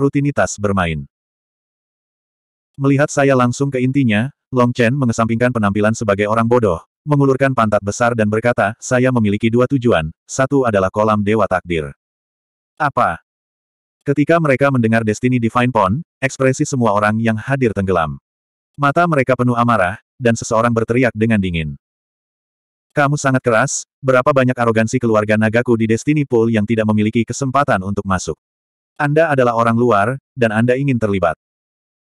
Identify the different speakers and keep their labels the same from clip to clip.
Speaker 1: rutinitas bermain. Melihat saya langsung ke intinya, Long Chen mengesampingkan penampilan sebagai orang bodoh, mengulurkan pantat besar dan berkata, saya memiliki dua tujuan, satu adalah kolam dewa takdir. Apa? Ketika mereka mendengar Destiny Divine Pond, ekspresi semua orang yang hadir tenggelam. Mata mereka penuh amarah, dan seseorang berteriak dengan dingin. Kamu sangat keras, berapa banyak arogansi keluarga Nagaku di Destiny Pool yang tidak memiliki kesempatan untuk masuk. Anda adalah orang luar, dan Anda ingin terlibat.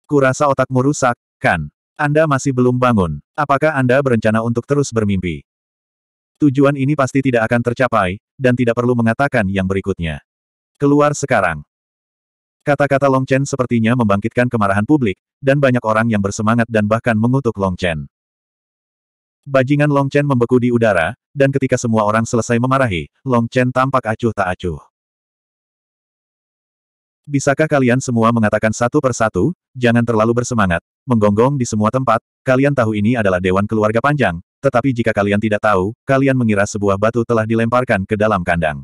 Speaker 1: Kurasa otakmu rusak, kan? Anda masih belum bangun. Apakah Anda berencana untuk terus bermimpi? Tujuan ini pasti tidak akan tercapai, dan tidak perlu mengatakan yang berikutnya. Keluar sekarang. Kata-kata Long Chen sepertinya membangkitkan kemarahan publik, dan banyak orang yang bersemangat dan bahkan mengutuk Long Chen. Bajingan Long Chen membeku di udara, dan ketika semua orang selesai memarahi, Long Chen tampak acuh tak acuh. Bisakah kalian semua mengatakan satu persatu, jangan terlalu bersemangat, menggonggong di semua tempat, kalian tahu ini adalah Dewan Keluarga Panjang, tetapi jika kalian tidak tahu, kalian mengira sebuah batu telah dilemparkan ke dalam kandang.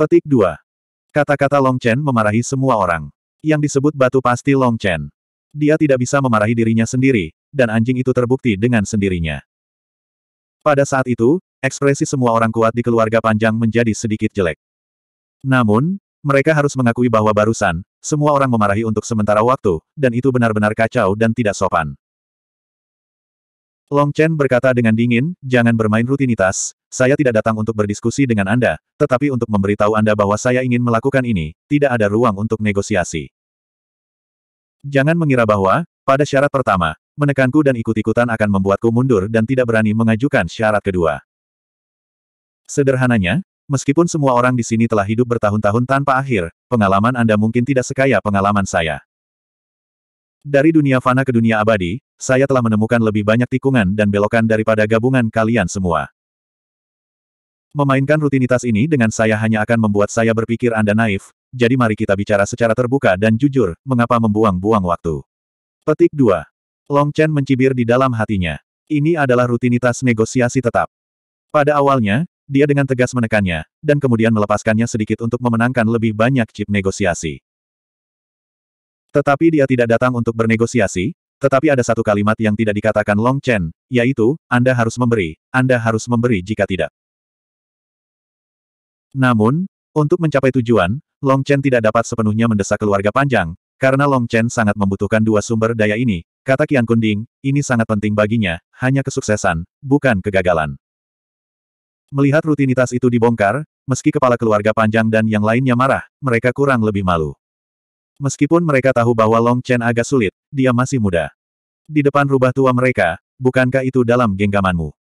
Speaker 1: Petik 2. Kata-kata Long Chen memarahi semua orang. Yang disebut batu pasti Long Chen. Dia tidak bisa memarahi dirinya sendiri, dan anjing itu terbukti dengan sendirinya. Pada saat itu, ekspresi semua orang kuat di keluarga panjang menjadi sedikit jelek. Namun, mereka harus mengakui bahwa barusan, semua orang memarahi untuk sementara waktu, dan itu benar-benar kacau dan tidak sopan. Long Chen berkata dengan dingin, jangan bermain rutinitas, saya tidak datang untuk berdiskusi dengan Anda, tetapi untuk memberitahu Anda bahwa saya ingin melakukan ini, tidak ada ruang untuk negosiasi. Jangan mengira bahwa, pada syarat pertama, menekanku dan ikut-ikutan akan membuatku mundur dan tidak berani mengajukan syarat kedua. Sederhananya, Meskipun semua orang di sini telah hidup bertahun-tahun tanpa akhir, pengalaman Anda mungkin tidak sekaya pengalaman saya. Dari dunia fana ke dunia abadi, saya telah menemukan lebih banyak tikungan dan belokan daripada gabungan kalian semua. Memainkan rutinitas ini dengan saya hanya akan membuat saya berpikir Anda naif, jadi mari kita bicara secara terbuka dan jujur, mengapa membuang-buang waktu. Petik 2. Long Chen mencibir di dalam hatinya. Ini adalah rutinitas negosiasi tetap. Pada awalnya, dia dengan tegas menekannya, dan kemudian melepaskannya sedikit untuk memenangkan lebih banyak chip negosiasi. Tetapi dia tidak datang untuk bernegosiasi, tetapi ada satu kalimat yang tidak dikatakan Long Chen, yaitu, Anda harus memberi, Anda harus memberi jika tidak. Namun, untuk mencapai tujuan, Long Chen tidak dapat sepenuhnya mendesak keluarga panjang, karena Long Chen sangat membutuhkan dua sumber daya ini, kata Qian Kunding, ini sangat penting baginya, hanya kesuksesan, bukan kegagalan. Melihat rutinitas itu dibongkar, meski kepala keluarga panjang dan yang lainnya marah, mereka kurang lebih malu. Meskipun mereka tahu bahwa Long Chen agak sulit, dia masih muda. Di depan rubah tua mereka, bukankah itu dalam genggamanmu?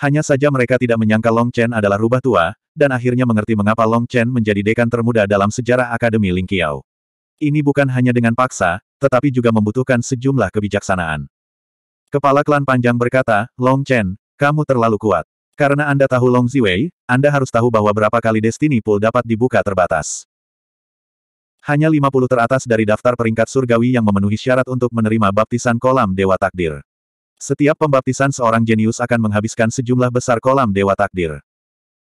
Speaker 1: Hanya saja mereka tidak menyangka Long Chen adalah rubah tua, dan akhirnya mengerti mengapa Long Chen menjadi dekan termuda dalam sejarah Akademi Ling Lingqiao. Ini bukan hanya dengan paksa, tetapi juga membutuhkan sejumlah kebijaksanaan. Kepala klan panjang berkata, Long Chen, kamu terlalu kuat. Karena Anda tahu Long Ziwei, Anda harus tahu bahwa berapa kali Destiny Pool dapat dibuka terbatas. Hanya 50 teratas dari daftar peringkat surgawi yang memenuhi syarat untuk menerima baptisan kolam Dewa Takdir. Setiap pembaptisan seorang jenius akan menghabiskan sejumlah besar kolam Dewa Takdir.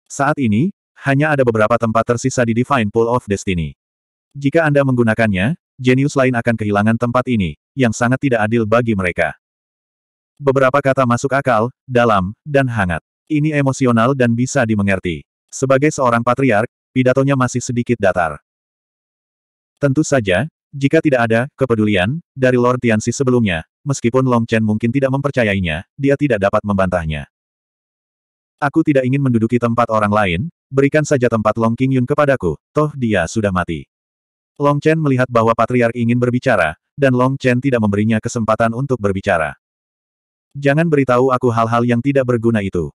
Speaker 1: Saat ini, hanya ada beberapa tempat tersisa di Divine Pool of Destiny. Jika Anda menggunakannya, jenius lain akan kehilangan tempat ini, yang sangat tidak adil bagi mereka. Beberapa kata masuk akal, dalam, dan hangat. Ini emosional dan bisa dimengerti. Sebagai seorang patriark, pidatonya masih sedikit datar. Tentu saja, jika tidak ada kepedulian dari Lord Tianxi sebelumnya, meskipun Long Chen mungkin tidak mempercayainya, dia tidak dapat membantahnya. Aku tidak ingin menduduki tempat orang lain, berikan saja tempat Long King Yun kepadaku, toh dia sudah mati. Long Chen melihat bahwa patriark ingin berbicara, dan Long Chen tidak memberinya kesempatan untuk berbicara. Jangan beritahu aku hal-hal yang tidak berguna itu.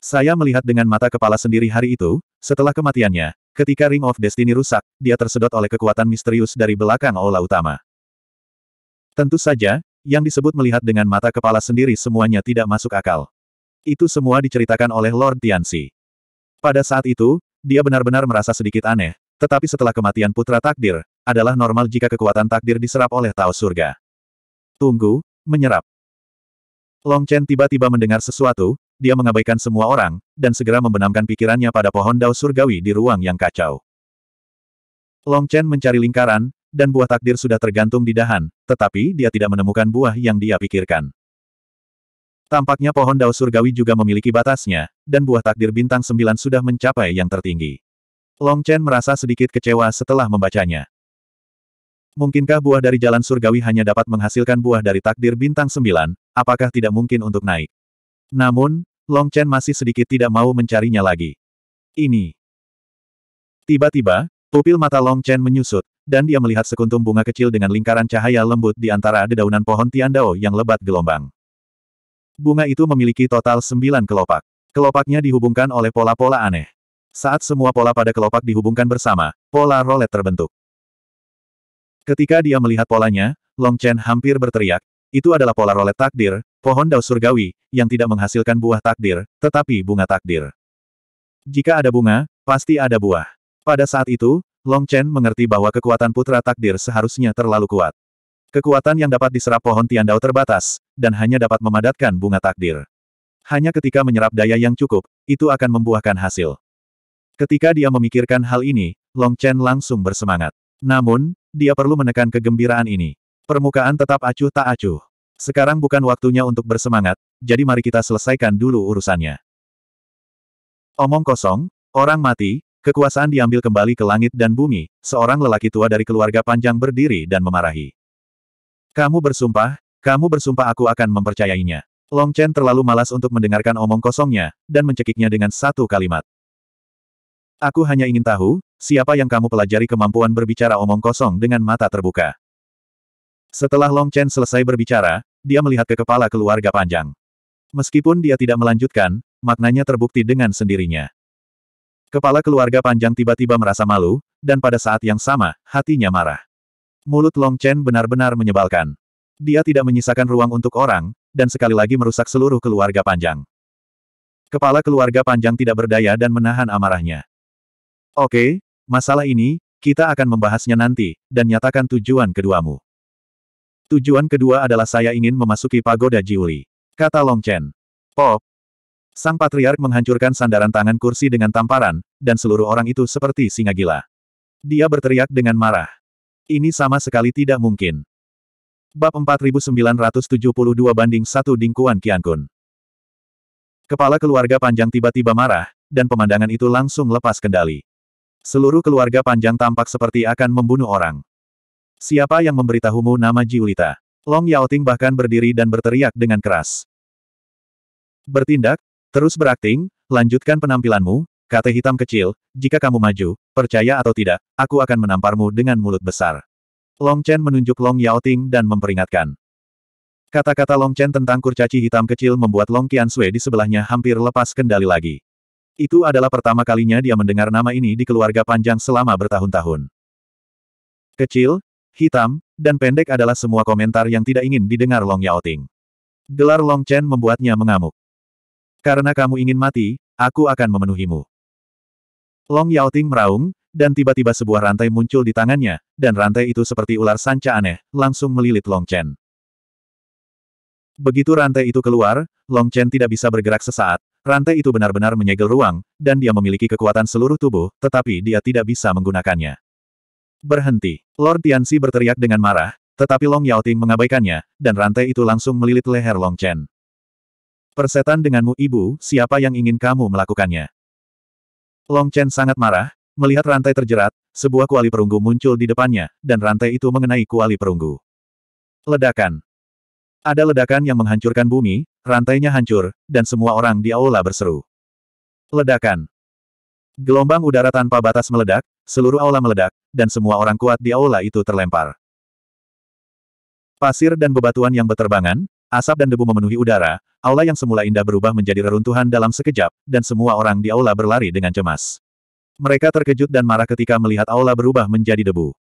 Speaker 1: Saya melihat dengan mata kepala sendiri hari itu, setelah kematiannya, ketika Ring of Destiny rusak, dia tersedot oleh kekuatan misterius dari belakang Ola utama. Tentu saja, yang disebut melihat dengan mata kepala sendiri semuanya tidak masuk akal. Itu semua diceritakan oleh Lord Tianxi. Pada saat itu, dia benar-benar merasa sedikit aneh, tetapi setelah kematian putra takdir, adalah normal jika kekuatan takdir diserap oleh Taos Surga. Tunggu, menyerap. Long Chen tiba-tiba mendengar sesuatu, dia mengabaikan semua orang, dan segera membenamkan pikirannya pada pohon dao surgawi di ruang yang kacau. Long Chen mencari lingkaran, dan buah takdir sudah tergantung di dahan, tetapi dia tidak menemukan buah yang dia pikirkan. Tampaknya pohon dao surgawi juga memiliki batasnya, dan buah takdir bintang sembilan sudah mencapai yang tertinggi. Long Chen merasa sedikit kecewa setelah membacanya. Mungkinkah buah dari jalan surgawi hanya dapat menghasilkan buah dari takdir bintang sembilan? apakah tidak mungkin untuk naik? Namun, Long Chen masih sedikit tidak mau mencarinya lagi. Ini. Tiba-tiba, pupil mata Long Chen menyusut, dan dia melihat sekuntum bunga kecil dengan lingkaran cahaya lembut di antara dedaunan pohon Tiandao yang lebat gelombang. Bunga itu memiliki total sembilan kelopak. Kelopaknya dihubungkan oleh pola-pola aneh. Saat semua pola pada kelopak dihubungkan bersama, pola rolet terbentuk. Ketika dia melihat polanya, Long Chen hampir berteriak, itu adalah pola rolet takdir, Pohon daun surgawi, yang tidak menghasilkan buah takdir, tetapi bunga takdir. Jika ada bunga, pasti ada buah. Pada saat itu, Long Chen mengerti bahwa kekuatan putra takdir seharusnya terlalu kuat. Kekuatan yang dapat diserap pohon Dao terbatas, dan hanya dapat memadatkan bunga takdir. Hanya ketika menyerap daya yang cukup, itu akan membuahkan hasil. Ketika dia memikirkan hal ini, Long Chen langsung bersemangat. Namun, dia perlu menekan kegembiraan ini. Permukaan tetap acuh tak acuh. Sekarang bukan waktunya untuk bersemangat, jadi mari kita selesaikan dulu urusannya. Omong kosong, orang mati, kekuasaan diambil kembali ke langit dan bumi, seorang lelaki tua dari keluarga panjang berdiri dan memarahi. Kamu bersumpah, kamu bersumpah aku akan mempercayainya. Long Chen terlalu malas untuk mendengarkan omong kosongnya, dan mencekiknya dengan satu kalimat. Aku hanya ingin tahu, siapa yang kamu pelajari kemampuan berbicara omong kosong dengan mata terbuka. Setelah Long Chen selesai berbicara, dia melihat ke kepala keluarga panjang. Meskipun dia tidak melanjutkan, maknanya terbukti dengan sendirinya. Kepala keluarga panjang tiba-tiba merasa malu, dan pada saat yang sama, hatinya marah. Mulut Long Chen benar-benar menyebalkan. Dia tidak menyisakan ruang untuk orang, dan sekali lagi merusak seluruh keluarga panjang. Kepala keluarga panjang tidak berdaya dan menahan amarahnya. Oke, masalah ini, kita akan membahasnya nanti, dan nyatakan tujuan keduamu. Tujuan kedua adalah saya ingin memasuki pagoda Jiuli. Kata Long Chen. Pop. Oh. Sang patriark menghancurkan sandaran tangan kursi dengan tamparan, dan seluruh orang itu seperti singa gila. Dia berteriak dengan marah. Ini sama sekali tidak mungkin. Bab 4972 banding 1 Dingkuan Qiankun. Kepala keluarga panjang tiba-tiba marah, dan pemandangan itu langsung lepas kendali. Seluruh keluarga panjang tampak seperti akan membunuh orang. Siapa yang memberitahumu nama Jiulita? Long Yaoting bahkan berdiri dan berteriak dengan keras. Bertindak, terus berakting, lanjutkan penampilanmu, kata hitam kecil, jika kamu maju, percaya atau tidak, aku akan menamparmu dengan mulut besar. Long Chen menunjuk Long Yaoting dan memperingatkan. Kata-kata Long Chen tentang kurcaci hitam kecil membuat Long Qian Sui di sebelahnya hampir lepas kendali lagi. Itu adalah pertama kalinya dia mendengar nama ini di keluarga panjang selama bertahun-tahun. Kecil, Hitam, dan pendek adalah semua komentar yang tidak ingin didengar Long Yao Ting. Gelar Long Chen membuatnya mengamuk. Karena kamu ingin mati, aku akan memenuhimu. Long Yao Ting meraung, dan tiba-tiba sebuah rantai muncul di tangannya, dan rantai itu seperti ular sanca aneh, langsung melilit Long Chen. Begitu rantai itu keluar, Long Chen tidak bisa bergerak sesaat, rantai itu benar-benar menyegel ruang, dan dia memiliki kekuatan seluruh tubuh, tetapi dia tidak bisa menggunakannya. Berhenti. Lord Tianxi berteriak dengan marah, tetapi Long Yaoting mengabaikannya, dan rantai itu langsung melilit leher Long Chen. Persetan denganmu ibu, siapa yang ingin kamu melakukannya? Long Chen sangat marah, melihat rantai terjerat, sebuah kuali perunggu muncul di depannya, dan rantai itu mengenai kuali perunggu. Ledakan. Ada ledakan yang menghancurkan bumi, rantainya hancur, dan semua orang di aula berseru. Ledakan. Gelombang udara tanpa batas meledak, seluruh aula meledak, dan semua orang kuat di aula itu terlempar. Pasir dan bebatuan yang berterbangan, asap dan debu memenuhi udara, aula yang semula indah berubah menjadi reruntuhan dalam sekejap, dan semua orang di aula berlari dengan cemas. Mereka terkejut dan marah ketika melihat aula berubah menjadi debu.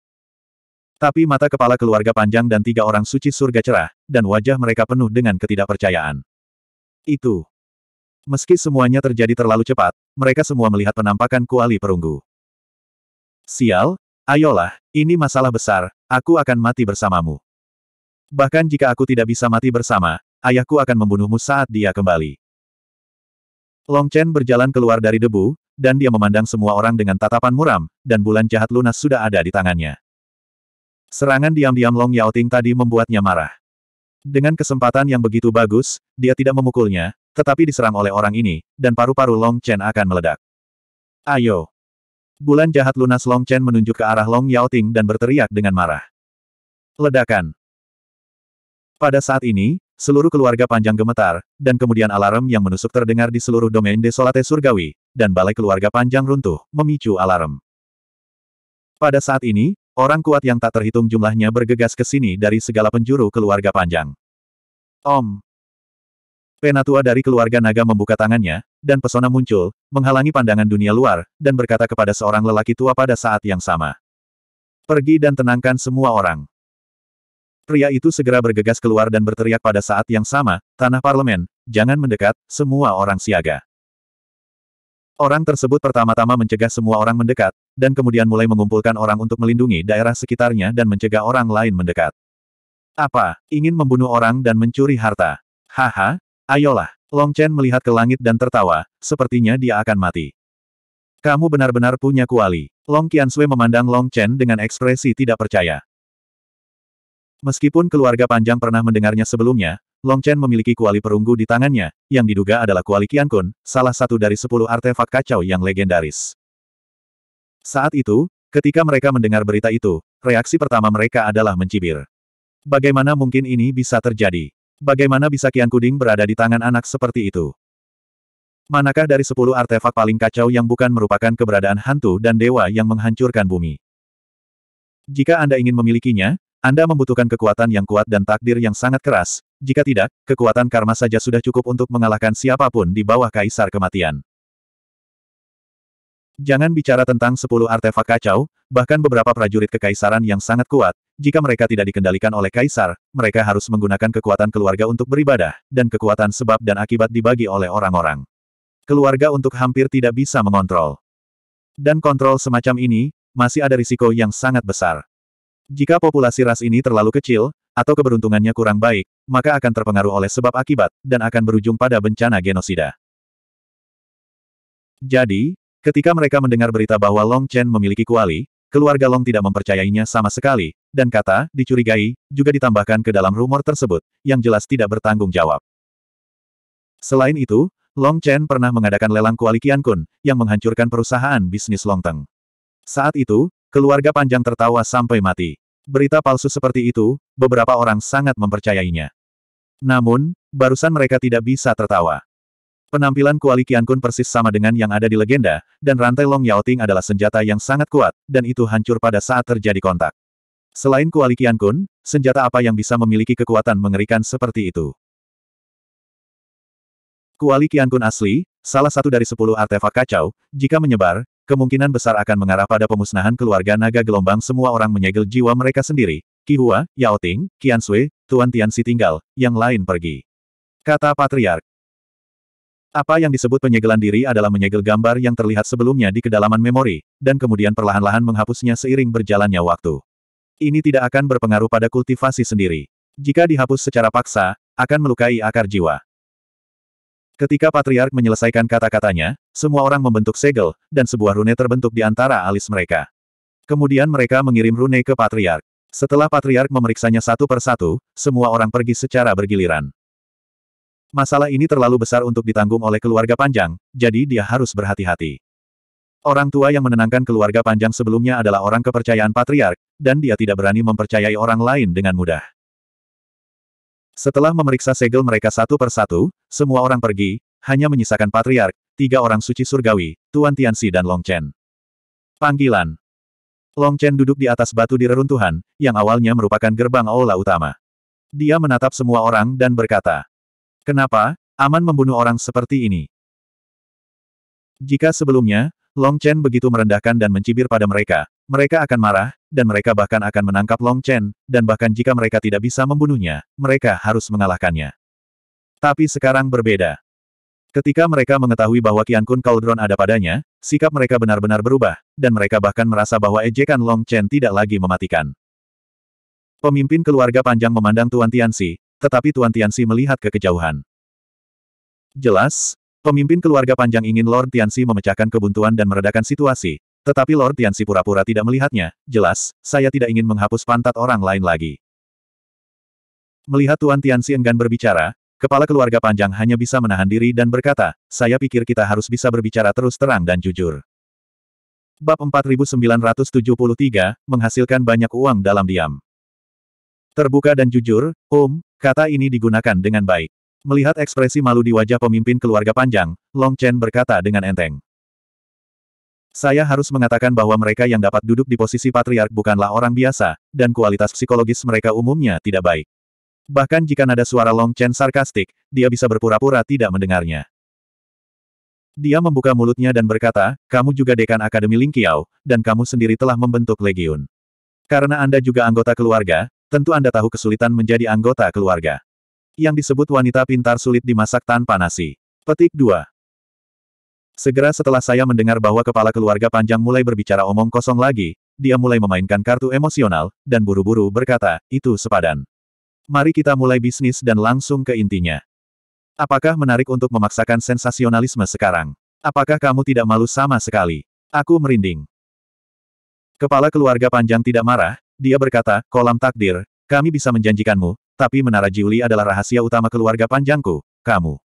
Speaker 1: Tapi mata kepala keluarga panjang dan tiga orang suci surga cerah, dan wajah mereka penuh dengan ketidakpercayaan. Itu. Meski semuanya terjadi terlalu cepat, mereka semua melihat penampakan kuali perunggu. Sial, ayolah, ini masalah besar, aku akan mati bersamamu. Bahkan jika aku tidak bisa mati bersama, ayahku akan membunuhmu saat dia kembali. Long Chen berjalan keluar dari debu, dan dia memandang semua orang dengan tatapan muram, dan bulan jahat lunas sudah ada di tangannya. Serangan diam-diam Long Yao Ting tadi membuatnya marah. Dengan kesempatan yang begitu bagus, dia tidak memukulnya, tetapi diserang oleh orang ini, dan paru-paru Long Chen akan meledak. Ayo! Bulan jahat lunas Long Chen menunjuk ke arah Long Yao Ting dan berteriak dengan marah. Ledakan. Pada saat ini, seluruh keluarga panjang gemetar, dan kemudian alarm yang menusuk terdengar di seluruh domain desolate surgawi, dan balai keluarga panjang runtuh, memicu alarm. Pada saat ini, orang kuat yang tak terhitung jumlahnya bergegas ke sini dari segala penjuru keluarga panjang. Om, Penatua dari keluarga naga membuka tangannya, dan pesona muncul, menghalangi pandangan dunia luar, dan berkata kepada seorang lelaki tua pada saat yang sama. Pergi dan tenangkan semua orang. Pria itu segera bergegas keluar dan berteriak pada saat yang sama, tanah parlemen, jangan mendekat, semua orang siaga. Orang tersebut pertama-tama mencegah semua orang mendekat, dan kemudian mulai mengumpulkan orang untuk melindungi daerah sekitarnya dan mencegah orang lain mendekat. Apa, ingin membunuh orang dan mencuri harta? Haha, Ayolah. Long Chen melihat ke langit dan tertawa, sepertinya dia akan mati. Kamu benar-benar punya kuali. Long Sui memandang Long Chen dengan ekspresi tidak percaya. Meskipun keluarga panjang pernah mendengarnya sebelumnya, Long Chen memiliki kuali perunggu di tangannya, yang diduga adalah kuali Qian Kun, salah satu dari sepuluh artefak kacau yang legendaris. Saat itu, ketika mereka mendengar berita itu, reaksi pertama mereka adalah mencibir. Bagaimana mungkin ini bisa terjadi? Bagaimana bisa Kian Kuding berada di tangan anak seperti itu? Manakah dari sepuluh artefak paling kacau yang bukan merupakan keberadaan hantu dan dewa yang menghancurkan bumi? Jika Anda ingin memilikinya, Anda membutuhkan kekuatan yang kuat dan takdir yang sangat keras, jika tidak, kekuatan karma saja sudah cukup untuk mengalahkan siapapun di bawah kaisar kematian. Jangan bicara tentang sepuluh artefak kacau, bahkan beberapa prajurit kekaisaran yang sangat kuat, jika mereka tidak dikendalikan oleh kaisar, mereka harus menggunakan kekuatan keluarga untuk beribadah, dan kekuatan sebab dan akibat dibagi oleh orang-orang. Keluarga untuk hampir tidak bisa mengontrol. Dan kontrol semacam ini, masih ada risiko yang sangat besar. Jika populasi ras ini terlalu kecil, atau keberuntungannya kurang baik, maka akan terpengaruh oleh sebab akibat, dan akan berujung pada bencana genosida. Jadi, ketika mereka mendengar berita bahwa Long Chen memiliki kuali, Keluarga Long tidak mempercayainya sama sekali, dan kata, dicurigai, juga ditambahkan ke dalam rumor tersebut, yang jelas tidak bertanggung jawab. Selain itu, Long Chen pernah mengadakan lelang kuali Qian Kun, yang menghancurkan perusahaan bisnis Long Teng. Saat itu, keluarga panjang tertawa sampai mati. Berita palsu seperti itu, beberapa orang sangat mempercayainya. Namun, barusan mereka tidak bisa tertawa. Penampilan Kuali Kun persis sama dengan yang ada di legenda, dan rantai Long Yao Ting adalah senjata yang sangat kuat, dan itu hancur pada saat terjadi kontak. Selain Kuali Kun, senjata apa yang bisa memiliki kekuatan mengerikan seperti itu? Kuali Kun asli, salah satu dari sepuluh artefak kacau, jika menyebar, kemungkinan besar akan mengarah pada pemusnahan keluarga naga gelombang semua orang menyegel jiwa mereka sendiri, Hua, Yao Ting, Qian Sui, Tuan Tian si tinggal, yang lain pergi. Kata Patriark, apa yang disebut penyegelan diri adalah menyegel gambar yang terlihat sebelumnya di kedalaman memori, dan kemudian perlahan-lahan menghapusnya seiring berjalannya waktu. Ini tidak akan berpengaruh pada kultivasi sendiri. Jika dihapus secara paksa, akan melukai akar jiwa. Ketika Patriark menyelesaikan kata-katanya, semua orang membentuk segel, dan sebuah rune terbentuk di antara alis mereka. Kemudian mereka mengirim rune ke Patriark. Setelah Patriark memeriksanya satu per satu, semua orang pergi secara bergiliran. Masalah ini terlalu besar untuk ditanggung oleh keluarga panjang, jadi dia harus berhati-hati. Orang tua yang menenangkan keluarga panjang sebelumnya adalah orang kepercayaan patriark, dan dia tidak berani mempercayai orang lain dengan mudah. Setelah memeriksa segel mereka satu per satu, semua orang pergi, hanya menyisakan patriark, tiga orang suci surgawi, Tuan Tianxi dan Long Chen. Panggilan Long Chen duduk di atas batu di reruntuhan, yang awalnya merupakan gerbang aula utama. Dia menatap semua orang dan berkata, Kenapa, Aman membunuh orang seperti ini? Jika sebelumnya, Long Chen begitu merendahkan dan mencibir pada mereka, mereka akan marah, dan mereka bahkan akan menangkap Long Chen, dan bahkan jika mereka tidak bisa membunuhnya, mereka harus mengalahkannya. Tapi sekarang berbeda. Ketika mereka mengetahui bahwa Qian Kun Cauldron ada padanya, sikap mereka benar-benar berubah, dan mereka bahkan merasa bahwa ejekan Long Chen tidak lagi mematikan. Pemimpin keluarga panjang memandang Tuan Tianxi, tetapi Tuan Tianxi melihat ke kejauhan. Jelas, pemimpin keluarga panjang ingin Lord Tianxi memecahkan kebuntuan dan meredakan situasi, tetapi Lord Tianxi pura-pura tidak melihatnya, jelas, saya tidak ingin menghapus pantat orang lain lagi. Melihat Tuan Tianxi enggan berbicara, kepala keluarga panjang hanya bisa menahan diri dan berkata, saya pikir kita harus bisa berbicara terus terang dan jujur. Bab 4973, menghasilkan banyak uang dalam diam. Terbuka dan jujur, Om, Kata ini digunakan dengan baik. Melihat ekspresi malu di wajah pemimpin keluarga panjang, Long Chen berkata dengan enteng. Saya harus mengatakan bahwa mereka yang dapat duduk di posisi patriark bukanlah orang biasa, dan kualitas psikologis mereka umumnya tidak baik. Bahkan jika nada suara Long Chen sarkastik, dia bisa berpura-pura tidak mendengarnya. Dia membuka mulutnya dan berkata, kamu juga dekan Akademi Lingqiao, dan kamu sendiri telah membentuk legiun. Karena Anda juga anggota keluarga, Tentu Anda tahu kesulitan menjadi anggota keluarga. Yang disebut wanita pintar sulit dimasak tanpa nasi. Petik 2. Segera setelah saya mendengar bahwa kepala keluarga panjang mulai berbicara omong kosong lagi, dia mulai memainkan kartu emosional, dan buru-buru berkata, itu sepadan. Mari kita mulai bisnis dan langsung ke intinya. Apakah menarik untuk memaksakan sensasionalisme sekarang? Apakah kamu tidak malu sama sekali? Aku merinding. Kepala keluarga panjang tidak marah, dia berkata, kolam takdir, kami bisa menjanjikanmu, tapi menara Jiuli adalah rahasia utama keluarga panjangku, kamu.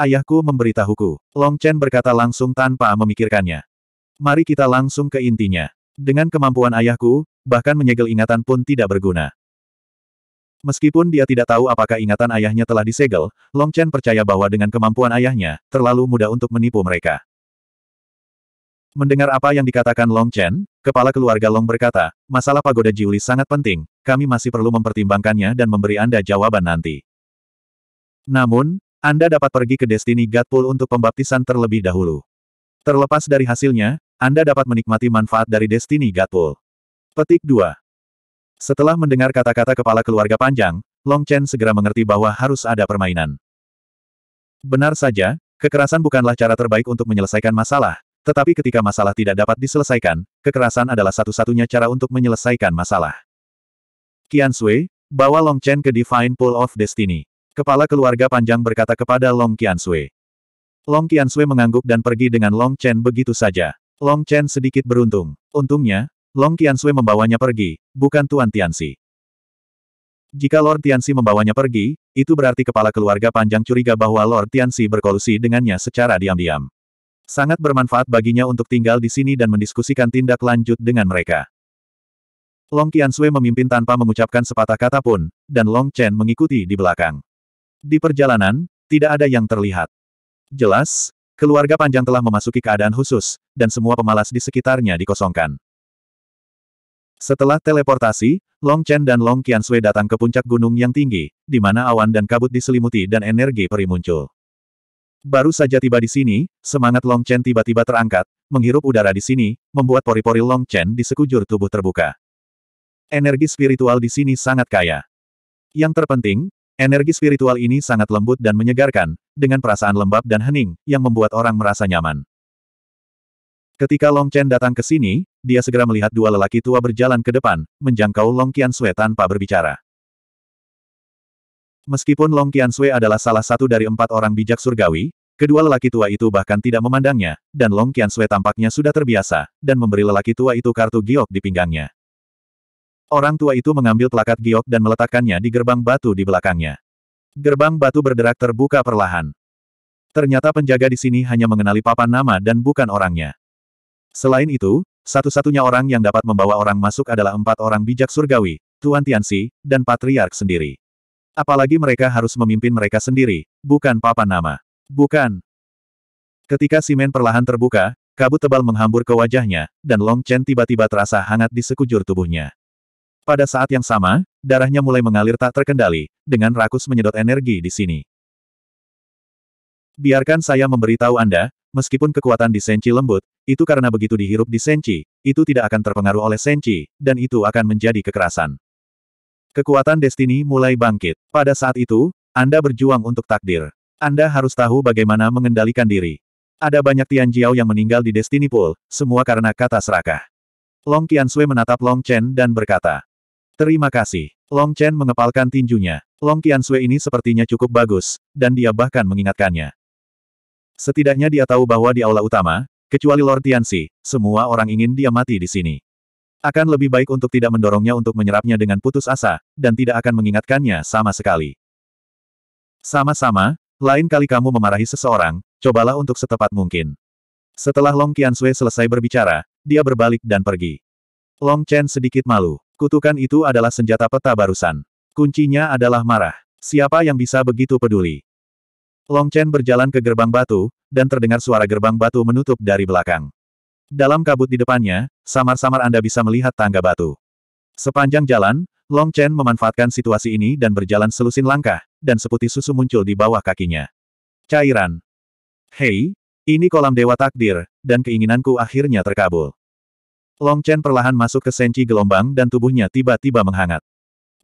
Speaker 1: Ayahku memberitahuku. Long Chen berkata langsung tanpa memikirkannya. Mari kita langsung ke intinya. Dengan kemampuan ayahku, bahkan menyegel ingatan pun tidak berguna. Meskipun dia tidak tahu apakah ingatan ayahnya telah disegel, Long Chen percaya bahwa dengan kemampuan ayahnya, terlalu mudah untuk menipu mereka. Mendengar apa yang dikatakan Long Chen, kepala keluarga Long berkata, masalah pagoda Jiuli sangat penting, kami masih perlu mempertimbangkannya dan memberi Anda jawaban nanti. Namun, Anda dapat pergi ke Destiny Godpool untuk pembaptisan terlebih dahulu. Terlepas dari hasilnya, Anda dapat menikmati manfaat dari Destiny Godpool. Petik 2. Setelah mendengar kata-kata kepala keluarga panjang, Long Chen segera mengerti bahwa harus ada permainan. Benar saja, kekerasan bukanlah cara terbaik untuk menyelesaikan masalah, tetapi ketika masalah tidak dapat diselesaikan, kekerasan adalah satu-satunya cara untuk menyelesaikan masalah. Kian Sui, bawa Long Chen ke Divine Pool of Destiny. Kepala keluarga panjang berkata kepada Long Kian Sui. Long Kian Sui mengangguk dan pergi dengan Long Chen begitu saja. Long Chen sedikit beruntung. Untungnya, Long Kian Sui membawanya pergi, bukan Tuan Tianxi. Jika Lord Tianxi membawanya pergi, itu berarti kepala keluarga panjang curiga bahwa Lord Tianxi berkolusi dengannya secara diam-diam. Sangat bermanfaat baginya untuk tinggal di sini dan mendiskusikan tindak lanjut dengan mereka. Long Qiansui memimpin tanpa mengucapkan sepatah kata pun, dan Long Chen mengikuti di belakang. Di perjalanan, tidak ada yang terlihat. Jelas, keluarga panjang telah memasuki keadaan khusus, dan semua pemalas di sekitarnya dikosongkan. Setelah teleportasi, Long Chen dan Long Qiansui datang ke puncak gunung yang tinggi, di mana awan dan kabut diselimuti dan energi peri muncul. Baru saja tiba di sini, semangat Long Chen tiba-tiba terangkat, menghirup udara di sini, membuat pori-pori Long Chen di sekujur tubuh terbuka. Energi spiritual di sini sangat kaya. Yang terpenting, energi spiritual ini sangat lembut dan menyegarkan, dengan perasaan lembab dan hening, yang membuat orang merasa nyaman. Ketika Long Chen datang ke sini, dia segera melihat dua lelaki tua berjalan ke depan, menjangkau Long Qian Sui tanpa berbicara. Meskipun Long Sui adalah salah satu dari empat orang bijak surgawi, kedua lelaki tua itu bahkan tidak memandangnya, dan Long Sui tampaknya sudah terbiasa, dan memberi lelaki tua itu kartu giok di pinggangnya. Orang tua itu mengambil plakat giok dan meletakkannya di gerbang batu di belakangnya. Gerbang batu berderak terbuka perlahan. Ternyata penjaga di sini hanya mengenali papan nama dan bukan orangnya. Selain itu, satu-satunya orang yang dapat membawa orang masuk adalah empat orang bijak surgawi, Tuan Tianxi, dan Patriark sendiri. Apalagi mereka harus memimpin mereka sendiri, bukan papan nama. Bukan. Ketika simen perlahan terbuka, kabut tebal menghambur ke wajahnya, dan Long Chen tiba-tiba terasa hangat di sekujur tubuhnya. Pada saat yang sama, darahnya mulai mengalir tak terkendali, dengan rakus menyedot energi di sini. Biarkan saya memberitahu Anda, meskipun kekuatan di Senchi lembut, itu karena begitu dihirup di Senchi, itu tidak akan terpengaruh oleh Senchi, dan itu akan menjadi kekerasan. Kekuatan destini mulai bangkit. Pada saat itu, Anda berjuang untuk takdir. Anda harus tahu bagaimana mengendalikan diri. Ada banyak Tian Jiao yang meninggal di Destiny Pool, semua karena kata serakah. Long Qian Sui menatap Long Chen dan berkata, Terima kasih. Long Chen mengepalkan tinjunya. Long Qian Sui ini sepertinya cukup bagus, dan dia bahkan mengingatkannya. Setidaknya dia tahu bahwa di aula utama, kecuali Lord Tianxi, semua orang ingin dia mati di sini. Akan lebih baik untuk tidak mendorongnya untuk menyerapnya dengan putus asa, dan tidak akan mengingatkannya sama sekali. Sama-sama, lain kali kamu memarahi seseorang, cobalah untuk setepat mungkin. Setelah Long Qiansui selesai berbicara, dia berbalik dan pergi. Long Chen sedikit malu. Kutukan itu adalah senjata peta barusan. Kuncinya adalah marah. Siapa yang bisa begitu peduli? Long Chen berjalan ke gerbang batu, dan terdengar suara gerbang batu menutup dari belakang. Dalam kabut di depannya, samar-samar Anda bisa melihat tangga batu. Sepanjang jalan, Long Chen memanfaatkan situasi ini dan berjalan selusin langkah, dan seputih susu muncul di bawah kakinya. Cairan. Hei, ini kolam dewa takdir, dan keinginanku akhirnya terkabul. Long Chen perlahan masuk ke senci gelombang dan tubuhnya tiba-tiba menghangat.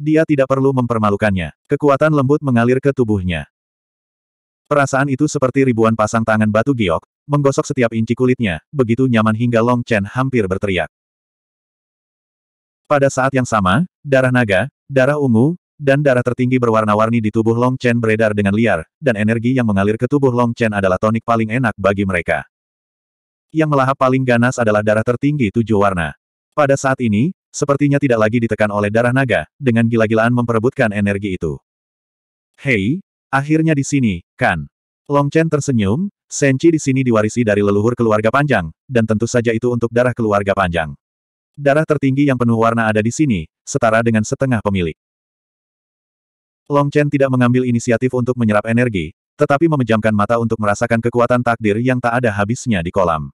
Speaker 1: Dia tidak perlu mempermalukannya. Kekuatan lembut mengalir ke tubuhnya. Perasaan itu seperti ribuan pasang tangan batu giok, menggosok setiap inci kulitnya, begitu nyaman hingga Long Chen hampir berteriak. Pada saat yang sama, darah naga, darah ungu, dan darah tertinggi berwarna-warni di tubuh Long Chen beredar dengan liar, dan energi yang mengalir ke tubuh Long Chen adalah tonik paling enak bagi mereka. Yang melahap paling ganas adalah darah tertinggi tujuh warna. Pada saat ini, sepertinya tidak lagi ditekan oleh darah naga, dengan gila-gilaan memperebutkan energi itu. Hei, akhirnya di sini, kan? Long Chen tersenyum, Senchi di sini diwarisi dari leluhur keluarga panjang, dan tentu saja itu untuk darah keluarga panjang. Darah tertinggi yang penuh warna ada di sini, setara dengan setengah pemilik. Long Chen tidak mengambil inisiatif untuk menyerap energi, tetapi memejamkan mata untuk merasakan kekuatan takdir yang tak ada habisnya di kolam.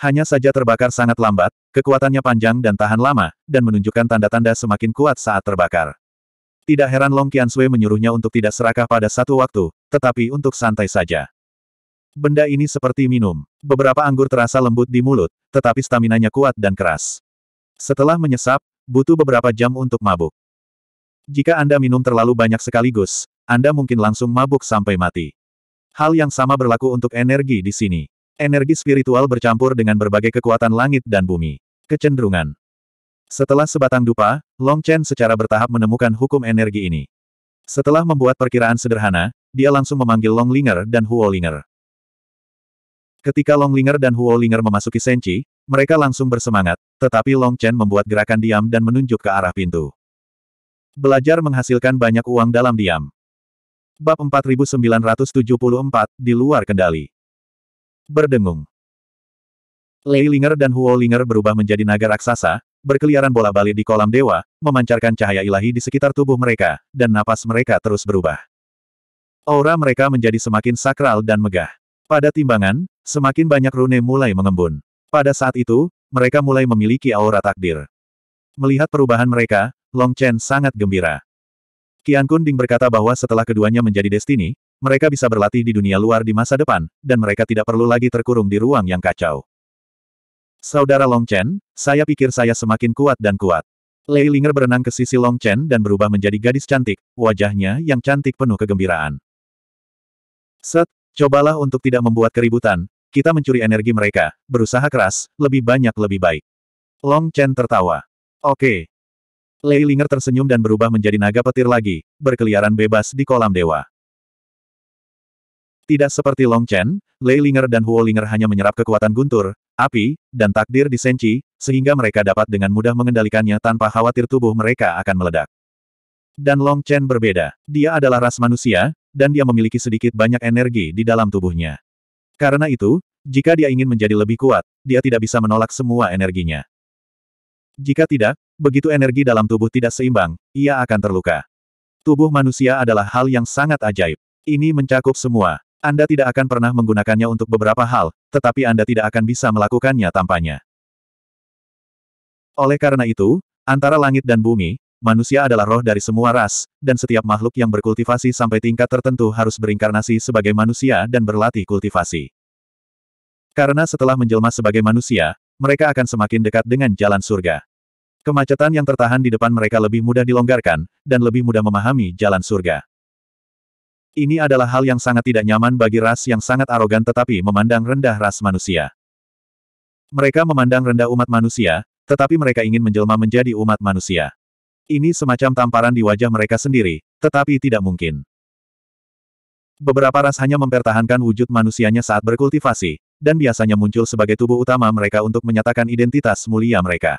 Speaker 1: Hanya saja terbakar sangat lambat, kekuatannya panjang dan tahan lama, dan menunjukkan tanda-tanda semakin kuat saat terbakar. Tidak heran Long Sui menyuruhnya untuk tidak serakah pada satu waktu, tetapi untuk santai saja. Benda ini seperti minum. Beberapa anggur terasa lembut di mulut, tetapi staminanya kuat dan keras. Setelah menyesap, butuh beberapa jam untuk mabuk. Jika Anda minum terlalu banyak sekaligus, Anda mungkin langsung mabuk sampai mati. Hal yang sama berlaku untuk energi di sini. Energi spiritual bercampur dengan berbagai kekuatan langit dan bumi. Kecenderungan. Setelah sebatang dupa, Long Chen secara bertahap menemukan hukum energi ini. Setelah membuat perkiraan sederhana, dia langsung memanggil Long Linger dan Huo Linger. Ketika Longlinger dan Huolinger memasuki Senchi, mereka langsung bersemangat, tetapi Long Chen membuat gerakan diam dan menunjuk ke arah pintu. Belajar menghasilkan banyak uang dalam diam. Bab 4974, di luar kendali. Berdengung. Lei Linger dan Huolinger berubah menjadi naga raksasa, berkeliaran bola balik di kolam dewa, memancarkan cahaya ilahi di sekitar tubuh mereka, dan napas mereka terus berubah. Aura mereka menjadi semakin sakral dan megah. Pada timbangan, semakin banyak rune mulai mengembun. Pada saat itu, mereka mulai memiliki aura takdir. Melihat perubahan mereka, Long Chen sangat gembira. Qian Kunding berkata bahwa setelah keduanya menjadi Destiny, mereka bisa berlatih di dunia luar di masa depan, dan mereka tidak perlu lagi terkurung di ruang yang kacau. Saudara Long Chen, saya pikir saya semakin kuat dan kuat. Lei Linger berenang ke sisi Long Chen dan berubah menjadi gadis cantik, wajahnya yang cantik penuh kegembiraan. Set, Cobalah untuk tidak membuat keributan, kita mencuri energi mereka, berusaha keras, lebih banyak lebih baik. Long Chen tertawa. Oke. Okay. Lei Linger tersenyum dan berubah menjadi naga petir lagi, berkeliaran bebas di kolam dewa. Tidak seperti Long Chen, Lei Linger dan Huo Linger hanya menyerap kekuatan guntur, api, dan takdir di Senchi, sehingga mereka dapat dengan mudah mengendalikannya tanpa khawatir tubuh mereka akan meledak. Dan Long Chen berbeda. Dia adalah ras manusia, dan dia memiliki sedikit banyak energi di dalam tubuhnya. Karena itu, jika dia ingin menjadi lebih kuat, dia tidak bisa menolak semua energinya. Jika tidak, begitu energi dalam tubuh tidak seimbang, ia akan terluka. Tubuh manusia adalah hal yang sangat ajaib. Ini mencakup semua. Anda tidak akan pernah menggunakannya untuk beberapa hal, tetapi Anda tidak akan bisa melakukannya tanpanya. Oleh karena itu, antara langit dan bumi, manusia adalah roh dari semua ras, dan setiap makhluk yang berkultivasi sampai tingkat tertentu harus berinkarnasi sebagai manusia dan berlatih kultivasi. Karena setelah menjelma sebagai manusia, mereka akan semakin dekat dengan jalan surga. Kemacetan yang tertahan di depan mereka lebih mudah dilonggarkan, dan lebih mudah memahami jalan surga. Ini adalah hal yang sangat tidak nyaman bagi ras yang sangat arogan tetapi memandang rendah ras manusia. Mereka memandang rendah umat manusia, tetapi mereka ingin menjelma menjadi umat manusia. Ini semacam tamparan di wajah mereka sendiri, tetapi tidak mungkin. Beberapa ras hanya mempertahankan wujud manusianya saat berkultivasi, dan biasanya muncul sebagai tubuh utama mereka untuk menyatakan identitas mulia mereka.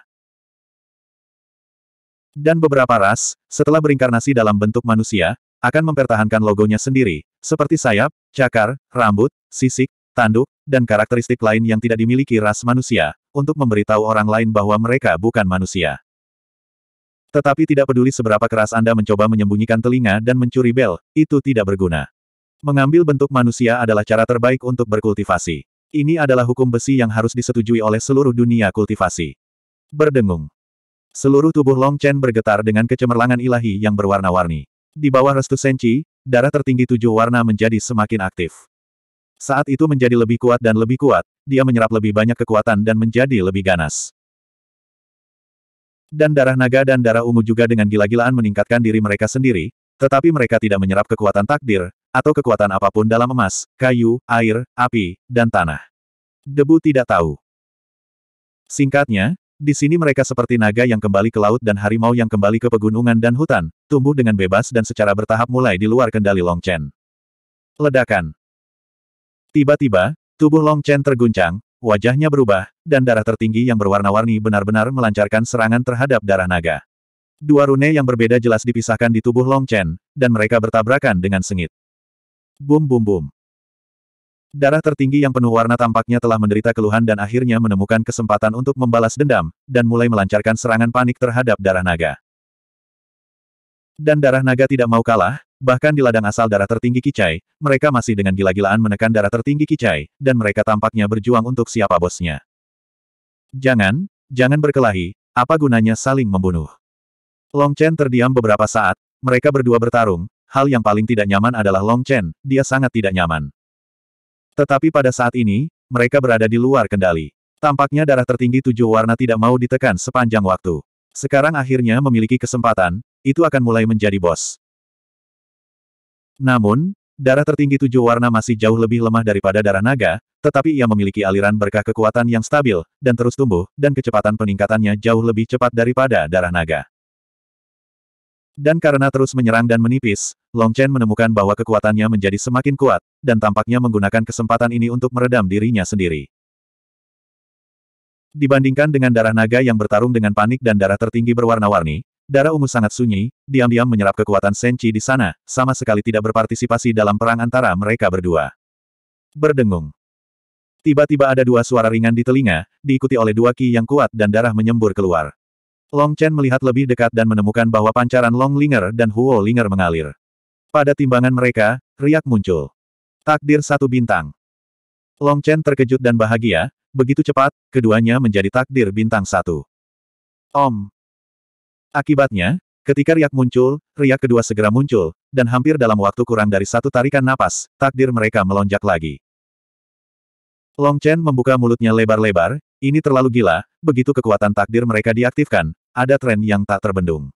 Speaker 1: Dan beberapa ras, setelah berinkarnasi dalam bentuk manusia, akan mempertahankan logonya sendiri, seperti sayap, cakar, rambut, sisik, tanduk, dan karakteristik lain yang tidak dimiliki ras manusia, untuk memberitahu orang lain bahwa mereka bukan manusia. Tetapi tidak peduli seberapa keras Anda mencoba menyembunyikan telinga dan mencuri bel, itu tidak berguna. Mengambil bentuk manusia adalah cara terbaik untuk berkultivasi. Ini adalah hukum besi yang harus disetujui oleh seluruh dunia kultivasi. Berdengung. Seluruh tubuh Long Chen bergetar dengan kecemerlangan ilahi yang berwarna-warni. Di bawah restu Senchi, darah tertinggi tujuh warna menjadi semakin aktif. Saat itu menjadi lebih kuat dan lebih kuat, dia menyerap lebih banyak kekuatan dan menjadi lebih ganas. Dan darah naga dan darah ungu juga dengan gila-gilaan meningkatkan diri mereka sendiri, tetapi mereka tidak menyerap kekuatan takdir, atau kekuatan apapun dalam emas, kayu, air, api, dan tanah. Debu tidak tahu. Singkatnya, di sini mereka seperti naga yang kembali ke laut dan harimau yang kembali ke pegunungan dan hutan, tumbuh dengan bebas dan secara bertahap mulai di luar kendali Long Chen. Ledakan. Tiba-tiba, tubuh Long Chen terguncang, wajahnya berubah, dan darah tertinggi yang berwarna-warni benar-benar melancarkan serangan terhadap darah naga. Dua rune yang berbeda jelas dipisahkan di tubuh Long Chen, dan mereka bertabrakan dengan sengit. Bum bum bum. Darah tertinggi yang penuh warna tampaknya telah menderita keluhan dan akhirnya menemukan kesempatan untuk membalas dendam, dan mulai melancarkan serangan panik terhadap darah naga. Dan darah naga tidak mau kalah, Bahkan di ladang asal darah tertinggi Kicai, mereka masih dengan gila-gilaan menekan darah tertinggi Kicai, dan mereka tampaknya berjuang untuk siapa bosnya. Jangan, jangan berkelahi, apa gunanya saling membunuh. Long Chen terdiam beberapa saat, mereka berdua bertarung, hal yang paling tidak nyaman adalah Long Chen, dia sangat tidak nyaman. Tetapi pada saat ini, mereka berada di luar kendali. Tampaknya darah tertinggi tujuh warna tidak mau ditekan sepanjang waktu. Sekarang akhirnya memiliki kesempatan, itu akan mulai menjadi bos. Namun, darah tertinggi tujuh warna masih jauh lebih lemah daripada darah naga, tetapi ia memiliki aliran berkah kekuatan yang stabil, dan terus tumbuh, dan kecepatan peningkatannya jauh lebih cepat daripada darah naga. Dan karena terus menyerang dan menipis, Long Chen menemukan bahwa kekuatannya menjadi semakin kuat, dan tampaknya menggunakan kesempatan ini untuk meredam dirinya sendiri. Dibandingkan dengan darah naga yang bertarung dengan panik dan darah tertinggi berwarna-warni, Darah ungu sangat sunyi, diam-diam menyerap kekuatan Senchi di sana, sama sekali tidak berpartisipasi dalam perang antara mereka berdua. Berdengung. Tiba-tiba ada dua suara ringan di telinga, diikuti oleh dua ki yang kuat dan darah menyembur keluar. Long Chen melihat lebih dekat dan menemukan bahwa pancaran Long Linger dan Huo Linger mengalir. Pada timbangan mereka, riak muncul. Takdir satu bintang. Long Chen terkejut dan bahagia, begitu cepat, keduanya menjadi takdir bintang satu. Om. Akibatnya, ketika riak muncul, riak kedua segera muncul, dan hampir dalam waktu kurang dari satu tarikan napas, takdir mereka melonjak lagi. Long Chen membuka mulutnya lebar-lebar, ini terlalu gila, begitu kekuatan takdir mereka diaktifkan, ada tren yang tak terbendung.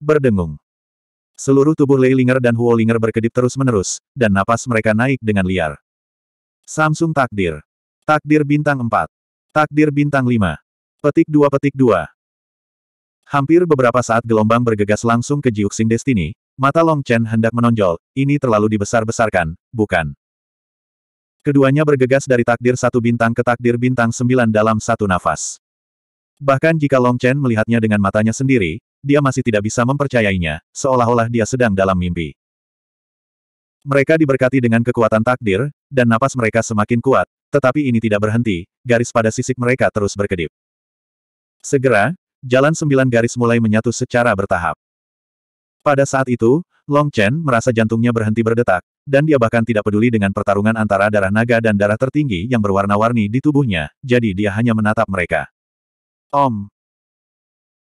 Speaker 1: Berdengung. Seluruh tubuh Lei Ling'er dan Huo Ling'er berkedip terus-menerus, dan napas mereka naik dengan liar. Samsung Takdir. Takdir Bintang 4. Takdir Bintang 5. Petik 2 Petik 2. Hampir beberapa saat gelombang bergegas langsung ke Jiuxing Destiny, mata Long Chen hendak menonjol, ini terlalu dibesar-besarkan, bukan? Keduanya bergegas dari takdir satu bintang ke takdir bintang sembilan dalam satu nafas. Bahkan jika Long Chen melihatnya dengan matanya sendiri, dia masih tidak bisa mempercayainya, seolah-olah dia sedang dalam mimpi. Mereka diberkati dengan kekuatan takdir, dan napas mereka semakin kuat, tetapi ini tidak berhenti, garis pada sisik mereka terus berkedip. Segera, jalan sembilan garis mulai menyatu secara bertahap. Pada saat itu, Long Chen merasa jantungnya berhenti berdetak, dan dia bahkan tidak peduli dengan pertarungan antara darah naga dan darah tertinggi yang berwarna-warni di tubuhnya, jadi dia hanya menatap mereka. Om.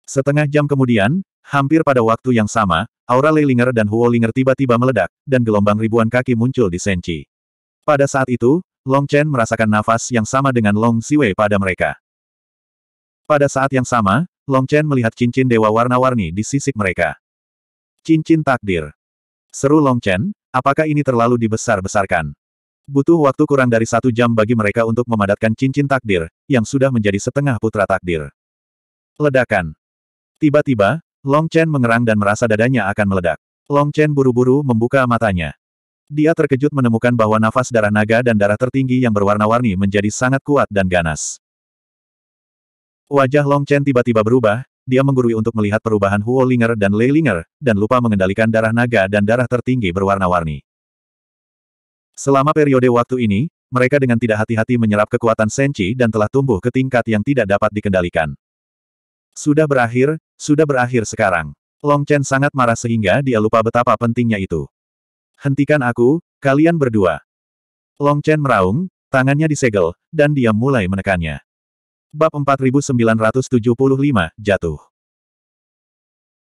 Speaker 1: Setengah jam kemudian, hampir pada waktu yang sama, aura Leilinger dan Huo Linger tiba-tiba meledak, dan gelombang ribuan kaki muncul di Senchi. Pada saat itu, Long Chen merasakan nafas yang sama dengan Long Siwei pada mereka. Pada saat yang sama, Long Chen melihat cincin dewa warna-warni di sisik mereka. Cincin takdir. Seru Long Chen, apakah ini terlalu dibesar-besarkan? Butuh waktu kurang dari satu jam bagi mereka untuk memadatkan cincin takdir, yang sudah menjadi setengah putra takdir. Ledakan. Tiba-tiba, Long Chen mengerang dan merasa dadanya akan meledak. Long Chen buru-buru membuka matanya. Dia terkejut menemukan bahwa nafas darah naga dan darah tertinggi yang berwarna-warni menjadi sangat kuat dan ganas. Wajah Long Chen tiba-tiba berubah, dia menggurui untuk melihat perubahan Huo Linger dan Lei Linger, dan lupa mengendalikan darah naga dan darah tertinggi berwarna-warni. Selama periode waktu ini, mereka dengan tidak hati-hati menyerap kekuatan Senchi dan telah tumbuh ke tingkat yang tidak dapat dikendalikan. Sudah berakhir, sudah berakhir sekarang. Long Chen sangat marah sehingga dia lupa betapa pentingnya itu. Hentikan aku, kalian berdua. Long Chen meraung, tangannya disegel, dan dia mulai menekannya. Bab 4975, Jatuh.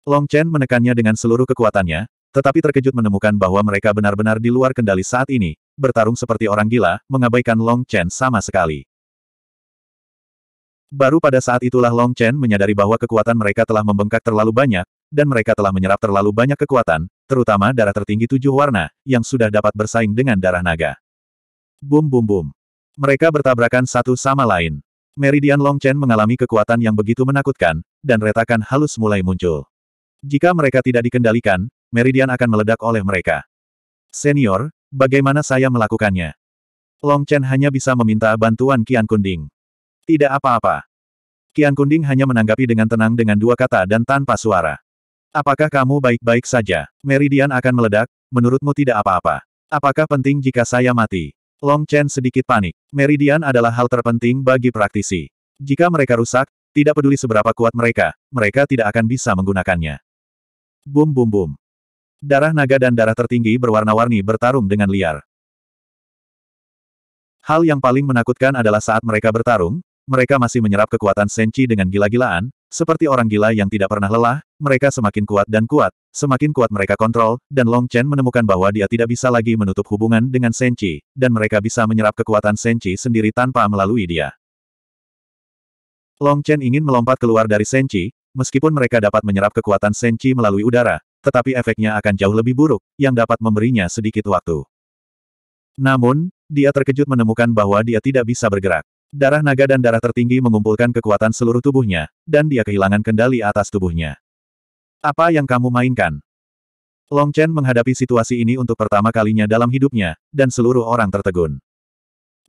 Speaker 1: Long Chen menekannya dengan seluruh kekuatannya, tetapi terkejut menemukan bahwa mereka benar-benar di luar kendali saat ini, bertarung seperti orang gila, mengabaikan Long Chen sama sekali. Baru pada saat itulah Long Chen menyadari bahwa kekuatan mereka telah membengkak terlalu banyak, dan mereka telah menyerap terlalu banyak kekuatan, terutama darah tertinggi tujuh warna, yang sudah dapat bersaing dengan darah naga. Bum bum bum. Mereka bertabrakan satu sama lain. Meridian Long Chen mengalami kekuatan yang begitu menakutkan, dan retakan halus mulai muncul. Jika mereka tidak dikendalikan, Meridian akan meledak oleh mereka. Senior, bagaimana saya melakukannya? Long Chen hanya bisa meminta bantuan Kian Kunding. Tidak apa-apa. Kian Kunding hanya menanggapi dengan tenang dengan dua kata dan tanpa suara. Apakah kamu baik-baik saja? Meridian akan meledak, menurutmu tidak apa-apa. Apakah penting jika saya mati? Long Chen sedikit panik. Meridian adalah hal terpenting bagi praktisi. Jika mereka rusak, tidak peduli seberapa kuat mereka, mereka tidak akan bisa menggunakannya. Bum bum bum. Darah naga dan darah tertinggi berwarna-warni bertarung dengan liar. Hal yang paling menakutkan adalah saat mereka bertarung, mereka masih menyerap kekuatan Senchi dengan gila-gilaan, seperti orang gila yang tidak pernah lelah, mereka semakin kuat dan kuat, semakin kuat mereka kontrol, dan Long Chen menemukan bahwa dia tidak bisa lagi menutup hubungan dengan Senchi, dan mereka bisa menyerap kekuatan Senchi sendiri tanpa melalui dia. Long Chen ingin melompat keluar dari Senchi, meskipun mereka dapat menyerap kekuatan Senchi melalui udara, tetapi efeknya akan jauh lebih buruk, yang dapat memberinya sedikit waktu. Namun, dia terkejut menemukan bahwa dia tidak bisa bergerak. Darah naga dan darah tertinggi mengumpulkan kekuatan seluruh tubuhnya, dan dia kehilangan kendali atas tubuhnya. Apa yang kamu mainkan? Long Chen menghadapi situasi ini untuk pertama kalinya dalam hidupnya, dan seluruh orang tertegun.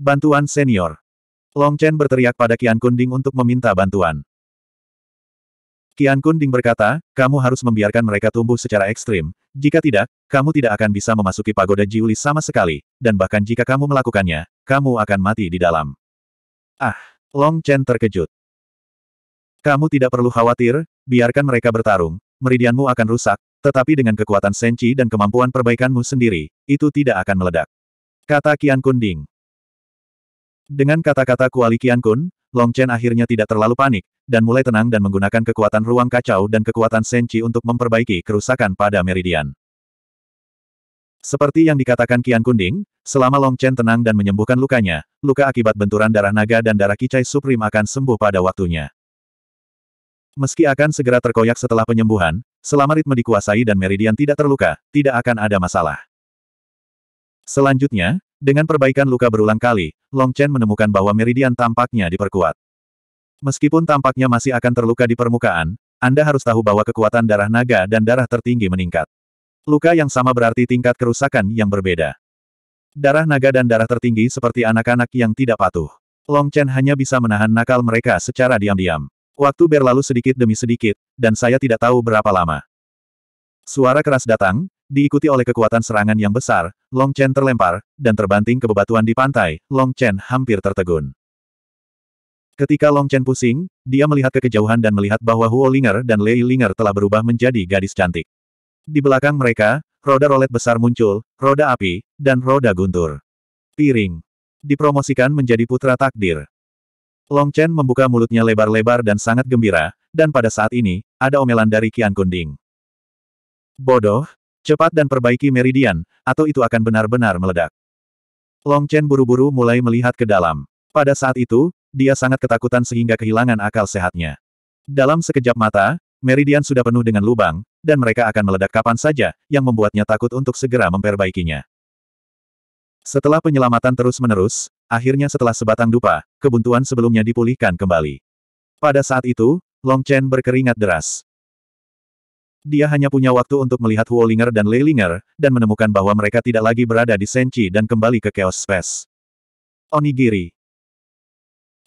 Speaker 1: Bantuan senior. Long Chen berteriak pada Qian Kunding untuk meminta bantuan. Qian Kunding berkata, kamu harus membiarkan mereka tumbuh secara ekstrim, jika tidak, kamu tidak akan bisa memasuki pagoda Jiuli sama sekali, dan bahkan jika kamu melakukannya, kamu akan mati di dalam. Ah, Long Chen terkejut. Kamu tidak perlu khawatir, biarkan mereka bertarung, meridianmu akan rusak, tetapi dengan kekuatan senci dan kemampuan perbaikanmu sendiri, itu tidak akan meledak. Kata Kian Kun Dengan kata-kata kuali Qian Kun, Long Chen akhirnya tidak terlalu panik, dan mulai tenang dan menggunakan kekuatan ruang kacau dan kekuatan senci untuk memperbaiki kerusakan pada meridian. Seperti yang dikatakan Kian Kunding, selama Long Chen tenang dan menyembuhkan lukanya, luka akibat benturan darah naga dan darah kicai suprim akan sembuh pada waktunya. Meski akan segera terkoyak setelah penyembuhan, selama ritme dikuasai dan meridian tidak terluka, tidak akan ada masalah. Selanjutnya, dengan perbaikan luka berulang kali, Long Chen menemukan bahwa meridian tampaknya diperkuat. Meskipun tampaknya masih akan terluka di permukaan, Anda harus tahu bahwa kekuatan darah naga dan darah tertinggi meningkat. Luka yang sama berarti tingkat kerusakan yang berbeda. Darah naga dan darah tertinggi seperti anak-anak yang tidak patuh. Long Chen hanya bisa menahan nakal mereka secara diam-diam. Waktu berlalu sedikit demi sedikit, dan saya tidak tahu berapa lama. Suara keras datang, diikuti oleh kekuatan serangan yang besar, Long Chen terlempar, dan terbanting ke bebatuan di pantai, Long Chen hampir tertegun. Ketika Long Chen pusing, dia melihat ke kejauhan dan melihat bahwa Huo Linger dan Lei Linger telah berubah menjadi gadis cantik. Di belakang mereka, roda rolet besar muncul, roda api, dan roda guntur. Piring. Dipromosikan menjadi putra takdir. Long Chen membuka mulutnya lebar-lebar dan sangat gembira, dan pada saat ini, ada omelan dari Kian Kunding. Bodoh, cepat dan perbaiki meridian, atau itu akan benar-benar meledak. Long Chen buru-buru mulai melihat ke dalam. Pada saat itu, dia sangat ketakutan sehingga kehilangan akal sehatnya. Dalam sekejap mata, meridian sudah penuh dengan lubang, dan mereka akan meledak kapan saja, yang membuatnya takut untuk segera memperbaikinya. Setelah penyelamatan terus-menerus, akhirnya setelah sebatang dupa, kebuntuan sebelumnya dipulihkan kembali. Pada saat itu, Long Chen berkeringat deras. Dia hanya punya waktu untuk melihat Huolinger dan Leilinger, dan menemukan bahwa mereka tidak lagi berada di Senchi dan kembali ke Chaos Space. Onigiri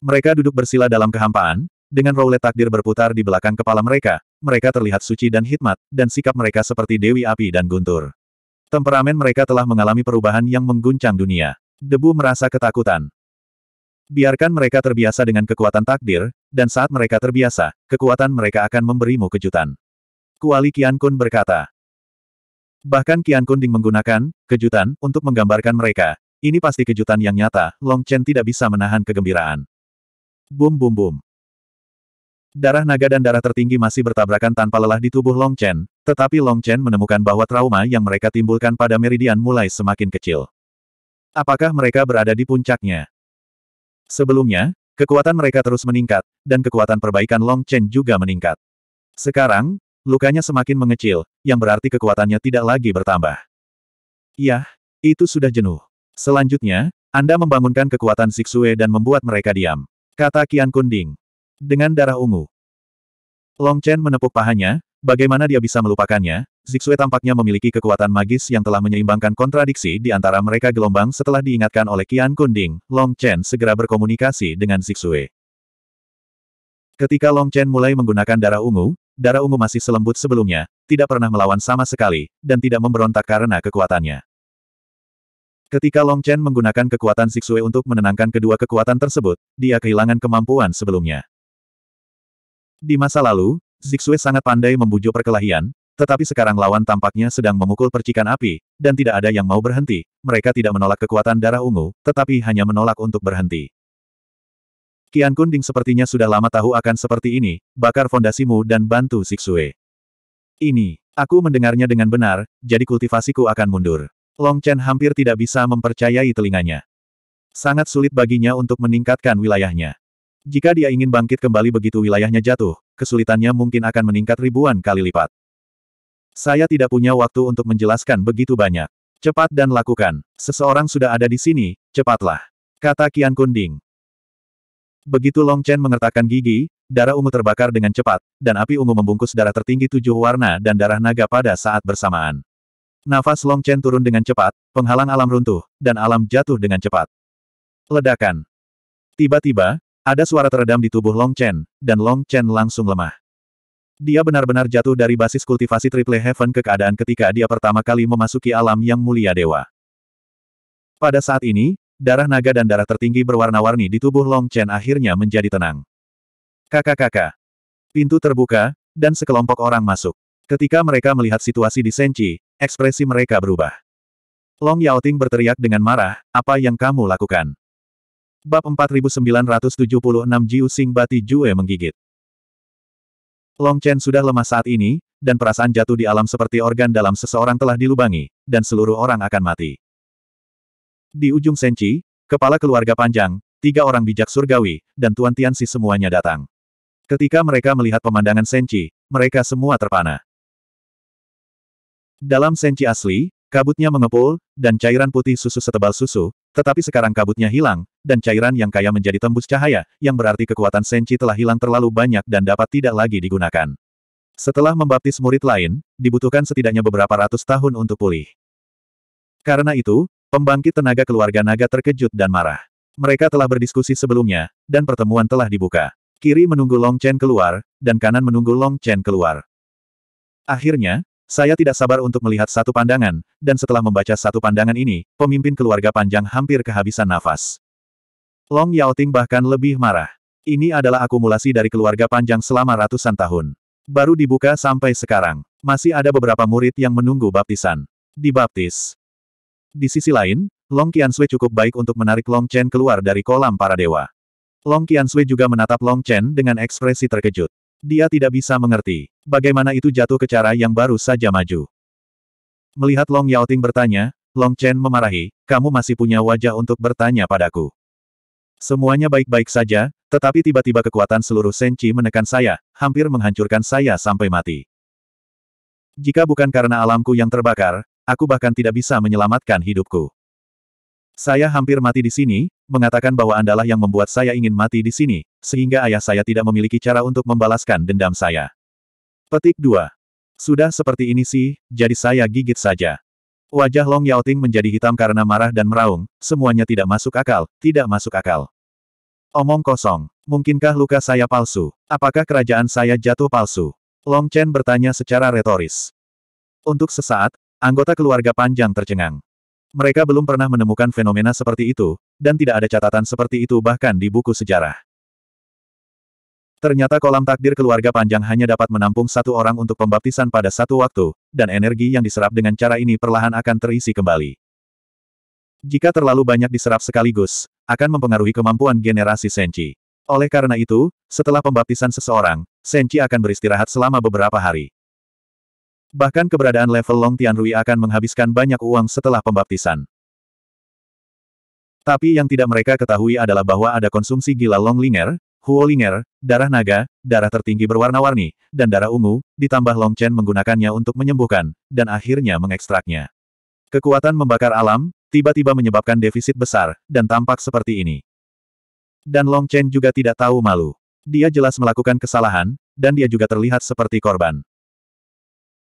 Speaker 1: Mereka duduk bersila dalam kehampaan, dengan roulette takdir berputar di belakang kepala mereka, mereka terlihat suci dan hikmat, dan sikap mereka seperti dewi api dan guntur. Temperamen mereka telah mengalami perubahan yang mengguncang dunia. Debu merasa ketakutan. Biarkan mereka terbiasa dengan kekuatan takdir, dan saat mereka terbiasa, kekuatan mereka akan memberimu kejutan. Kuali Kian Kun berkata. Bahkan Kian Kun Ding menggunakan, kejutan, untuk menggambarkan mereka. Ini pasti kejutan yang nyata, Long Chen tidak bisa menahan kegembiraan. Bum bum bum. Darah naga dan darah tertinggi masih bertabrakan tanpa lelah di tubuh Long Chen, tetapi Long Chen menemukan bahwa trauma yang mereka timbulkan pada meridian mulai semakin kecil. Apakah mereka berada di puncaknya? Sebelumnya, kekuatan mereka terus meningkat, dan kekuatan perbaikan Long Chen juga meningkat. Sekarang, lukanya semakin mengecil, yang berarti kekuatannya tidak lagi bertambah. Yah, itu sudah jenuh. Selanjutnya, Anda membangunkan kekuatan Siksue dan membuat mereka diam. Kata Kian Kunding dengan darah ungu. Long Chen menepuk pahanya, bagaimana dia bisa melupakannya, Zixue tampaknya memiliki kekuatan magis yang telah menyeimbangkan kontradiksi di antara mereka gelombang setelah diingatkan oleh Qian Kunding, Long Chen segera berkomunikasi dengan Zixue. Ketika Long Chen mulai menggunakan darah ungu, darah ungu masih selembut sebelumnya, tidak pernah melawan sama sekali, dan tidak memberontak karena kekuatannya. Ketika Long Chen menggunakan kekuatan Zixue untuk menenangkan kedua kekuatan tersebut, dia kehilangan kemampuan sebelumnya. Di masa lalu, Zixue sangat pandai membujuk perkelahian, tetapi sekarang lawan tampaknya sedang memukul percikan api, dan tidak ada yang mau berhenti. Mereka tidak menolak kekuatan darah ungu, tetapi hanya menolak untuk berhenti. Kian Kunding sepertinya sudah lama tahu akan seperti ini, bakar fondasimu dan bantu Zixue. Ini, aku mendengarnya dengan benar, jadi kultivasiku akan mundur. Long Chen hampir tidak bisa mempercayai telinganya. Sangat sulit baginya untuk meningkatkan wilayahnya. Jika dia ingin bangkit kembali begitu wilayahnya jatuh, kesulitannya mungkin akan meningkat ribuan kali lipat. Saya tidak punya waktu untuk menjelaskan begitu banyak. Cepat dan lakukan. Seseorang sudah ada di sini, cepatlah. Kata Kian Kunding. Begitu Long Chen mengertakkan gigi, darah ungu terbakar dengan cepat, dan api ungu membungkus darah tertinggi tujuh warna dan darah naga pada saat bersamaan. Nafas Long Chen turun dengan cepat, penghalang alam runtuh, dan alam jatuh dengan cepat. Ledakan. Tiba-tiba, ada suara teredam di tubuh Long Chen, dan Long Chen langsung lemah. Dia benar-benar jatuh dari basis kultivasi Triple Heaven ke keadaan ketika dia pertama kali memasuki alam yang mulia dewa. Pada saat ini, darah naga dan darah tertinggi berwarna-warni di tubuh Long Chen akhirnya menjadi tenang. Kakak-kakak. Pintu terbuka, dan sekelompok orang masuk. Ketika mereka melihat situasi di Senchi, ekspresi mereka berubah. Long Yaoting berteriak dengan marah, apa yang kamu lakukan? Bab 4976 Jiu Sing Bati Jue menggigit. Long Chen sudah lemah saat ini, dan perasaan jatuh di alam seperti organ dalam seseorang telah dilubangi, dan seluruh orang akan mati. Di ujung Senci, kepala keluarga panjang, tiga orang bijak surgawi, dan Tuan Tianxi semuanya datang. Ketika mereka melihat pemandangan Senci, mereka semua terpana. Dalam Senci asli, kabutnya mengepul, dan cairan putih susu setebal susu, tetapi sekarang kabutnya hilang, dan cairan yang kaya menjadi tembus cahaya, yang berarti kekuatan Senchi telah hilang terlalu banyak dan dapat tidak lagi digunakan. Setelah membaptis murid lain, dibutuhkan setidaknya beberapa ratus tahun untuk pulih. Karena itu, pembangkit tenaga keluarga naga terkejut dan marah. Mereka telah berdiskusi sebelumnya, dan pertemuan telah dibuka. Kiri menunggu Long Chen keluar, dan kanan menunggu Long Chen keluar. Akhirnya, saya tidak sabar untuk melihat satu pandangan, dan setelah membaca satu pandangan ini, pemimpin keluarga panjang hampir kehabisan nafas. Long Yao Ting bahkan lebih marah. Ini adalah akumulasi dari keluarga panjang selama ratusan tahun. Baru dibuka sampai sekarang. Masih ada beberapa murid yang menunggu baptisan. Dibaptis. Di sisi lain, Long Qiansui cukup baik untuk menarik Long Chen keluar dari kolam para dewa. Long Qiansui juga menatap Long Chen dengan ekspresi terkejut. Dia tidak bisa mengerti. Bagaimana itu jatuh ke cara yang baru saja maju. Melihat Long Yaoting bertanya, Long Chen memarahi, kamu masih punya wajah untuk bertanya padaku. Semuanya baik-baik saja, tetapi tiba-tiba kekuatan seluruh Senchi menekan saya, hampir menghancurkan saya sampai mati. Jika bukan karena alamku yang terbakar, aku bahkan tidak bisa menyelamatkan hidupku. Saya hampir mati di sini, mengatakan bahwa Andalah yang membuat saya ingin mati di sini, sehingga ayah saya tidak memiliki cara untuk membalaskan dendam saya. Petik 2. Sudah seperti ini sih, jadi saya gigit saja. Wajah Long Yaoting menjadi hitam karena marah dan meraung, semuanya tidak masuk akal, tidak masuk akal. Omong kosong, mungkinkah luka saya palsu? Apakah kerajaan saya jatuh palsu? Long Chen bertanya secara retoris. Untuk sesaat, anggota keluarga panjang tercengang. Mereka belum pernah menemukan fenomena seperti itu, dan tidak ada catatan seperti itu bahkan di buku sejarah. Ternyata kolam takdir keluarga panjang hanya dapat menampung satu orang untuk pembaptisan pada satu waktu, dan energi yang diserap dengan cara ini perlahan akan terisi kembali. Jika terlalu banyak diserap sekaligus, akan mempengaruhi kemampuan generasi Senchi. Oleh karena itu, setelah pembaptisan seseorang, Senchi akan beristirahat selama beberapa hari. Bahkan keberadaan level Long Tianrui akan menghabiskan banyak uang setelah pembaptisan. Tapi yang tidak mereka ketahui adalah bahwa ada konsumsi gila Long Linger, Huo Linger, darah naga, darah tertinggi berwarna-warni, dan darah ungu, ditambah Long Chen menggunakannya untuk menyembuhkan, dan akhirnya mengekstraknya. Kekuatan membakar alam, tiba-tiba menyebabkan defisit besar, dan tampak seperti ini. Dan Long Chen juga tidak tahu malu. Dia jelas melakukan kesalahan, dan dia juga terlihat seperti korban.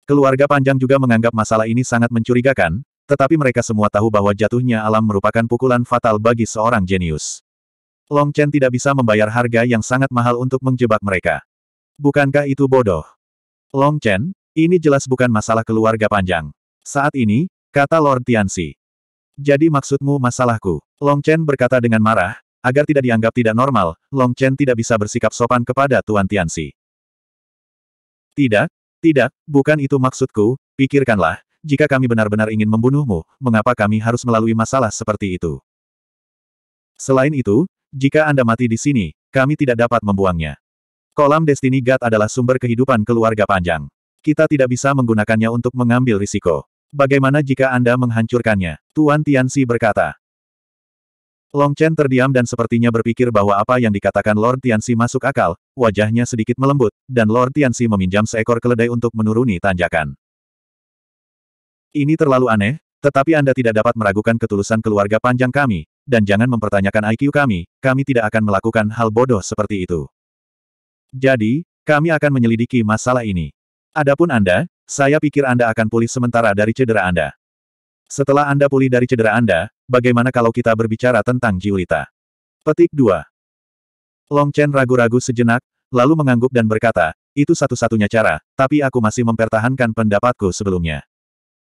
Speaker 1: Keluarga Panjang juga menganggap masalah ini sangat mencurigakan, tetapi mereka semua tahu bahwa jatuhnya alam merupakan pukulan fatal bagi seorang jenius. Long Chen tidak bisa membayar harga yang sangat mahal untuk menjebak mereka. Bukankah itu bodoh? Long Chen, ini jelas bukan masalah keluarga Panjang. Saat ini, kata Lord Tianxi. Jadi maksudmu masalahku? Long Chen berkata dengan marah, agar tidak dianggap tidak normal, Long Chen tidak bisa bersikap sopan kepada Tuan Tianxi. Tidak, tidak, bukan itu maksudku, pikirkanlah, jika kami benar-benar ingin membunuhmu, mengapa kami harus melalui masalah seperti itu? Selain itu, jika Anda mati di sini, kami tidak dapat membuangnya. Kolam Destiny God adalah sumber kehidupan keluarga panjang. Kita tidak bisa menggunakannya untuk mengambil risiko. Bagaimana jika Anda menghancurkannya? Tuan Tianxi berkata. Long Chen terdiam dan sepertinya berpikir bahwa apa yang dikatakan Lord Tianxi masuk akal, wajahnya sedikit melembut, dan Lord Tianxi meminjam seekor keledai untuk menuruni tanjakan. Ini terlalu aneh, tetapi Anda tidak dapat meragukan ketulusan keluarga panjang kami, dan jangan mempertanyakan IQ kami, kami tidak akan melakukan hal bodoh seperti itu. Jadi, kami akan menyelidiki masalah ini. Adapun Anda, saya pikir Anda akan pulih sementara dari cedera Anda. Setelah Anda pulih dari cedera Anda, bagaimana kalau kita berbicara tentang Jiulita? Petik 2. Long Chen ragu-ragu sejenak, lalu mengangguk dan berkata, itu satu-satunya cara, tapi aku masih mempertahankan pendapatku sebelumnya.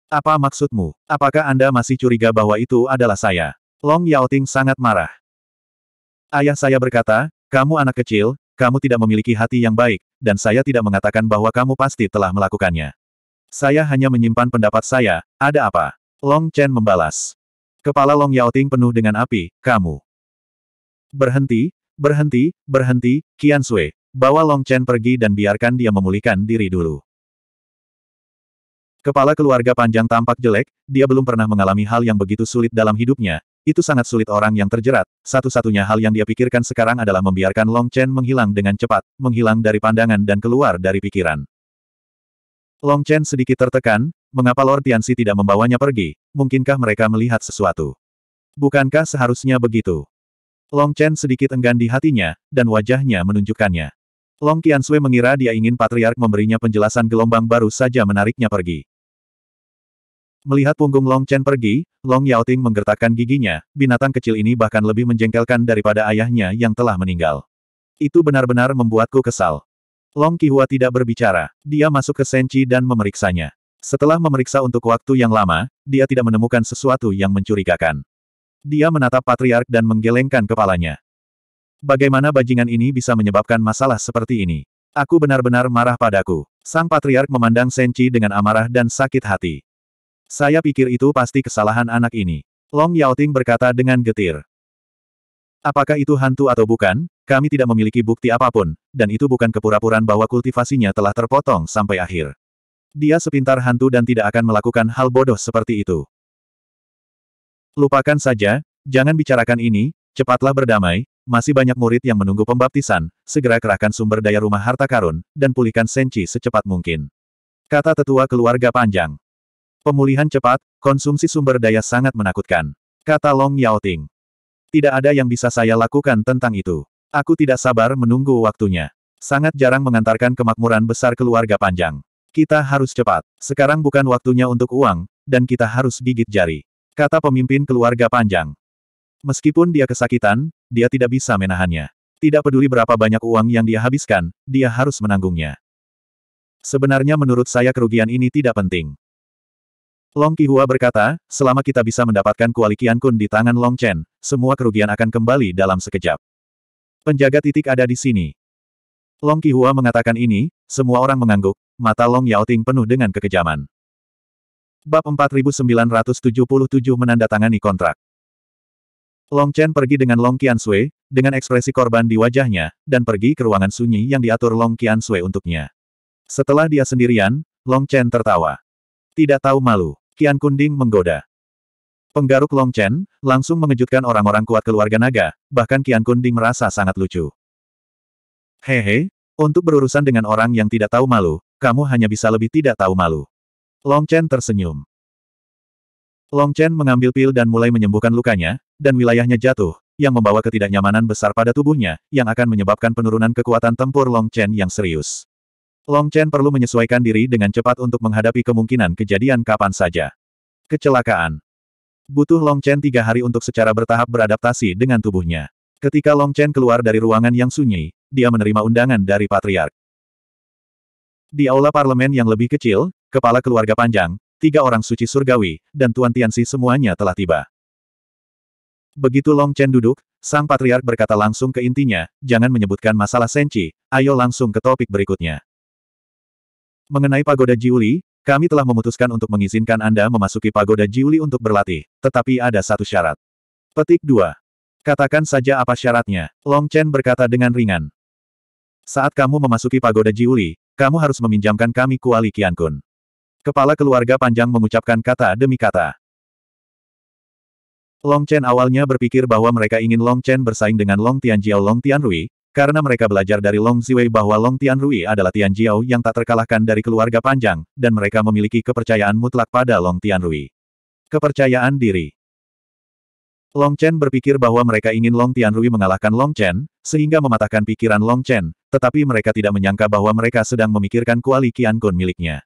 Speaker 1: Apa maksudmu? Apakah Anda masih curiga bahwa itu adalah saya? Long Yao Ting sangat marah. Ayah saya berkata, kamu anak kecil, kamu tidak memiliki hati yang baik, dan saya tidak mengatakan bahwa kamu pasti telah melakukannya. Saya hanya menyimpan pendapat saya, ada apa? Long Chen membalas. Kepala Long Yaoting penuh dengan api, kamu. Berhenti, berhenti, berhenti, Qian Sui. Bawa Long Chen pergi dan biarkan dia memulihkan diri dulu. Kepala keluarga panjang tampak jelek, dia belum pernah mengalami hal yang begitu sulit dalam hidupnya. Itu sangat sulit orang yang terjerat. Satu-satunya hal yang dia pikirkan sekarang adalah membiarkan Long Chen menghilang dengan cepat, menghilang dari pandangan dan keluar dari pikiran. Long Chen sedikit tertekan, mengapa Lord Tianxi tidak membawanya pergi, mungkinkah mereka melihat sesuatu? Bukankah seharusnya begitu? Long Chen sedikit enggan di hatinya, dan wajahnya menunjukkannya. Long Qiansui mengira dia ingin Patriark memberinya penjelasan gelombang baru saja menariknya pergi. Melihat punggung Long Chen pergi, Long Yao Ting menggertakkan giginya, binatang kecil ini bahkan lebih menjengkelkan daripada ayahnya yang telah meninggal. Itu benar-benar membuatku kesal. Long Kihua tidak berbicara. Dia masuk ke Senchi dan memeriksanya. Setelah memeriksa untuk waktu yang lama, dia tidak menemukan sesuatu yang mencurigakan. Dia menatap patriark dan menggelengkan kepalanya. Bagaimana bajingan ini bisa menyebabkan masalah seperti ini? Aku benar-benar marah padaku. Sang patriark memandang Senchi dengan amarah dan sakit hati. Saya pikir itu pasti kesalahan anak ini. Long Yaoting berkata dengan getir. Apakah itu hantu atau bukan, kami tidak memiliki bukti apapun, dan itu bukan kepura-puraan bahwa kultivasinya telah terpotong sampai akhir. Dia sepintar hantu dan tidak akan melakukan hal bodoh seperti itu. Lupakan saja, jangan bicarakan ini, cepatlah berdamai, masih banyak murid yang menunggu pembaptisan, segera kerahkan sumber daya rumah harta karun, dan pulihkan Senchi secepat mungkin. Kata tetua keluarga panjang. Pemulihan cepat, konsumsi sumber daya sangat menakutkan. Kata Long Yao Ting. Tidak ada yang bisa saya lakukan tentang itu. Aku tidak sabar menunggu waktunya. Sangat jarang mengantarkan kemakmuran besar keluarga panjang. Kita harus cepat. Sekarang bukan waktunya untuk uang, dan kita harus gigit jari. Kata pemimpin keluarga panjang. Meskipun dia kesakitan, dia tidak bisa menahannya. Tidak peduli berapa banyak uang yang dia habiskan, dia harus menanggungnya. Sebenarnya menurut saya kerugian ini tidak penting. Long Qihua berkata, selama kita bisa mendapatkan kuali Qian Kun di tangan Long Chen, semua kerugian akan kembali dalam sekejap. Penjaga titik ada di sini. Long Qihua mengatakan ini, semua orang mengangguk, mata Long Yaoting penuh dengan kekejaman. Bab 4977 menandatangani kontrak. Long Chen pergi dengan Long Qian Sui, dengan ekspresi korban di wajahnya, dan pergi ke ruangan sunyi yang diatur Long Qian Sui untuknya. Setelah dia sendirian, Long Chen tertawa. Tidak tahu malu. Kian Kunding menggoda. Penggaruk Long Chen, langsung mengejutkan orang-orang kuat keluarga naga, bahkan Kian Kunding merasa sangat lucu. Hehe, untuk berurusan dengan orang yang tidak tahu malu, kamu hanya bisa lebih tidak tahu malu. Long Chen tersenyum. Long Chen mengambil pil dan mulai menyembuhkan lukanya, dan wilayahnya jatuh, yang membawa ketidaknyamanan besar pada tubuhnya, yang akan menyebabkan penurunan kekuatan tempur Long Chen yang serius. Long Chen perlu menyesuaikan diri dengan cepat untuk menghadapi kemungkinan kejadian kapan saja. Kecelakaan. Butuh Long Chen tiga hari untuk secara bertahap beradaptasi dengan tubuhnya. Ketika Long Chen keluar dari ruangan yang sunyi, dia menerima undangan dari Patriark. Di aula parlemen yang lebih kecil, kepala keluarga panjang, tiga orang suci surgawi, dan Tuan Tianxi semuanya telah tiba. Begitu Long Chen duduk, sang patriark berkata langsung ke intinya, jangan menyebutkan masalah Senci. ayo langsung ke topik berikutnya. Mengenai pagoda Jiuli, kami telah memutuskan untuk mengizinkan Anda memasuki pagoda Jiuli untuk berlatih, tetapi ada satu syarat. Petik 2. Katakan saja apa syaratnya, Long Chen berkata dengan ringan. Saat kamu memasuki pagoda Jiuli, kamu harus meminjamkan kami kuali Kun. Kepala keluarga panjang mengucapkan kata demi kata. Long Chen awalnya berpikir bahwa mereka ingin Long Chen bersaing dengan Long Tianjiao Long Tianrui, karena mereka belajar dari Long Ziwei bahwa Long Tianrui adalah Tian Jiao yang tak terkalahkan dari keluarga panjang, dan mereka memiliki kepercayaan mutlak pada Long Tianrui. Kepercayaan diri Long Chen berpikir bahwa mereka ingin Long Tianrui mengalahkan Long Chen, sehingga mematahkan pikiran Long Chen, tetapi mereka tidak menyangka bahwa mereka sedang memikirkan kuali Qian Kun miliknya.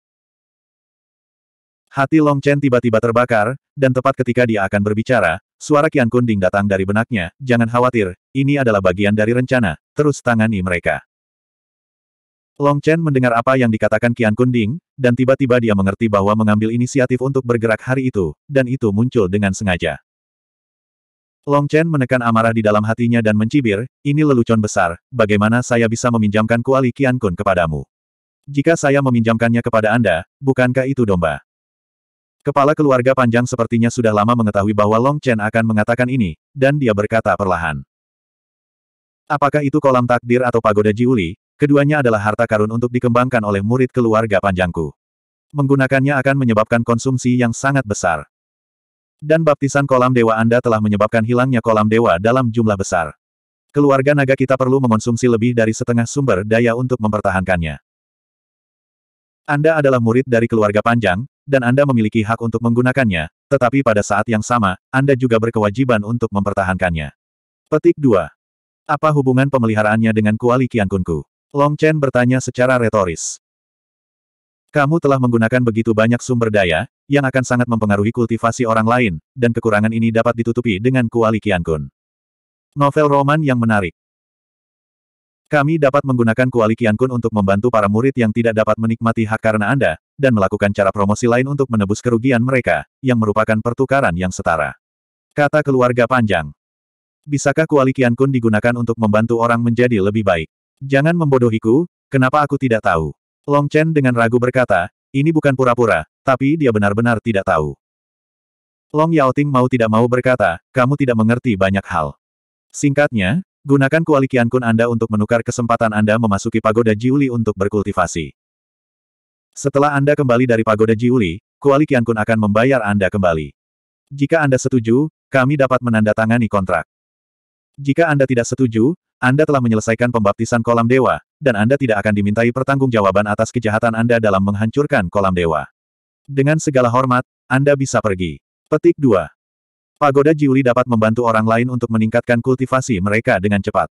Speaker 1: Hati Long Chen tiba-tiba terbakar, dan tepat ketika dia akan berbicara, Suara Qian Kunding datang dari benaknya, jangan khawatir, ini adalah bagian dari rencana, terus tangani mereka. Long Chen mendengar apa yang dikatakan Qian Kunding, dan tiba-tiba dia mengerti bahwa mengambil inisiatif untuk bergerak hari itu, dan itu muncul dengan sengaja. Long Chen menekan amarah di dalam hatinya dan mencibir, ini lelucon besar, bagaimana saya bisa meminjamkan kuali Qian Kun kepadamu? Jika saya meminjamkannya kepada Anda, bukankah itu domba? Kepala keluarga panjang sepertinya sudah lama mengetahui bahwa Long Chen akan mengatakan ini, dan dia berkata perlahan. Apakah itu kolam takdir atau pagoda Jiuli, keduanya adalah harta karun untuk dikembangkan oleh murid keluarga panjangku. Menggunakannya akan menyebabkan konsumsi yang sangat besar. Dan baptisan kolam dewa Anda telah menyebabkan hilangnya kolam dewa dalam jumlah besar. Keluarga naga kita perlu mengonsumsi lebih dari setengah sumber daya untuk mempertahankannya. Anda adalah murid dari keluarga panjang, dan Anda memiliki hak untuk menggunakannya, tetapi pada saat yang sama, Anda juga berkewajiban untuk mempertahankannya. Petik 2. Apa hubungan pemeliharaannya dengan kuali Kiankunku? Long Chen bertanya secara retoris. Kamu telah menggunakan begitu banyak sumber daya, yang akan sangat mempengaruhi kultivasi orang lain, dan kekurangan ini dapat ditutupi dengan kuali Kiankun. Novel roman yang menarik. Kami dapat menggunakan kuali Kiankun untuk membantu para murid yang tidak dapat menikmati hak karena Anda, dan melakukan cara promosi lain untuk menebus kerugian mereka, yang merupakan pertukaran yang setara. Kata keluarga panjang. Bisakah kuali Kian Kun digunakan untuk membantu orang menjadi lebih baik? Jangan membodohiku, kenapa aku tidak tahu? Long Chen dengan ragu berkata, ini bukan pura-pura, tapi dia benar-benar tidak tahu. Long Yao Ting mau tidak mau berkata, kamu tidak mengerti banyak hal. Singkatnya, Gunakan kuali Kun Anda untuk menukar kesempatan Anda memasuki pagoda Jiuli untuk berkultivasi. Setelah Anda kembali dari pagoda Jiuli, Kuali Qiankun akan membayar Anda kembali. Jika Anda setuju, kami dapat menandatangani kontrak. Jika Anda tidak setuju, Anda telah menyelesaikan pembaptisan kolam dewa, dan Anda tidak akan dimintai pertanggungjawaban atas kejahatan Anda dalam menghancurkan kolam dewa. Dengan segala hormat, Anda bisa pergi. Petik 2. Pagoda Jiuli dapat membantu orang lain untuk meningkatkan kultivasi mereka dengan cepat.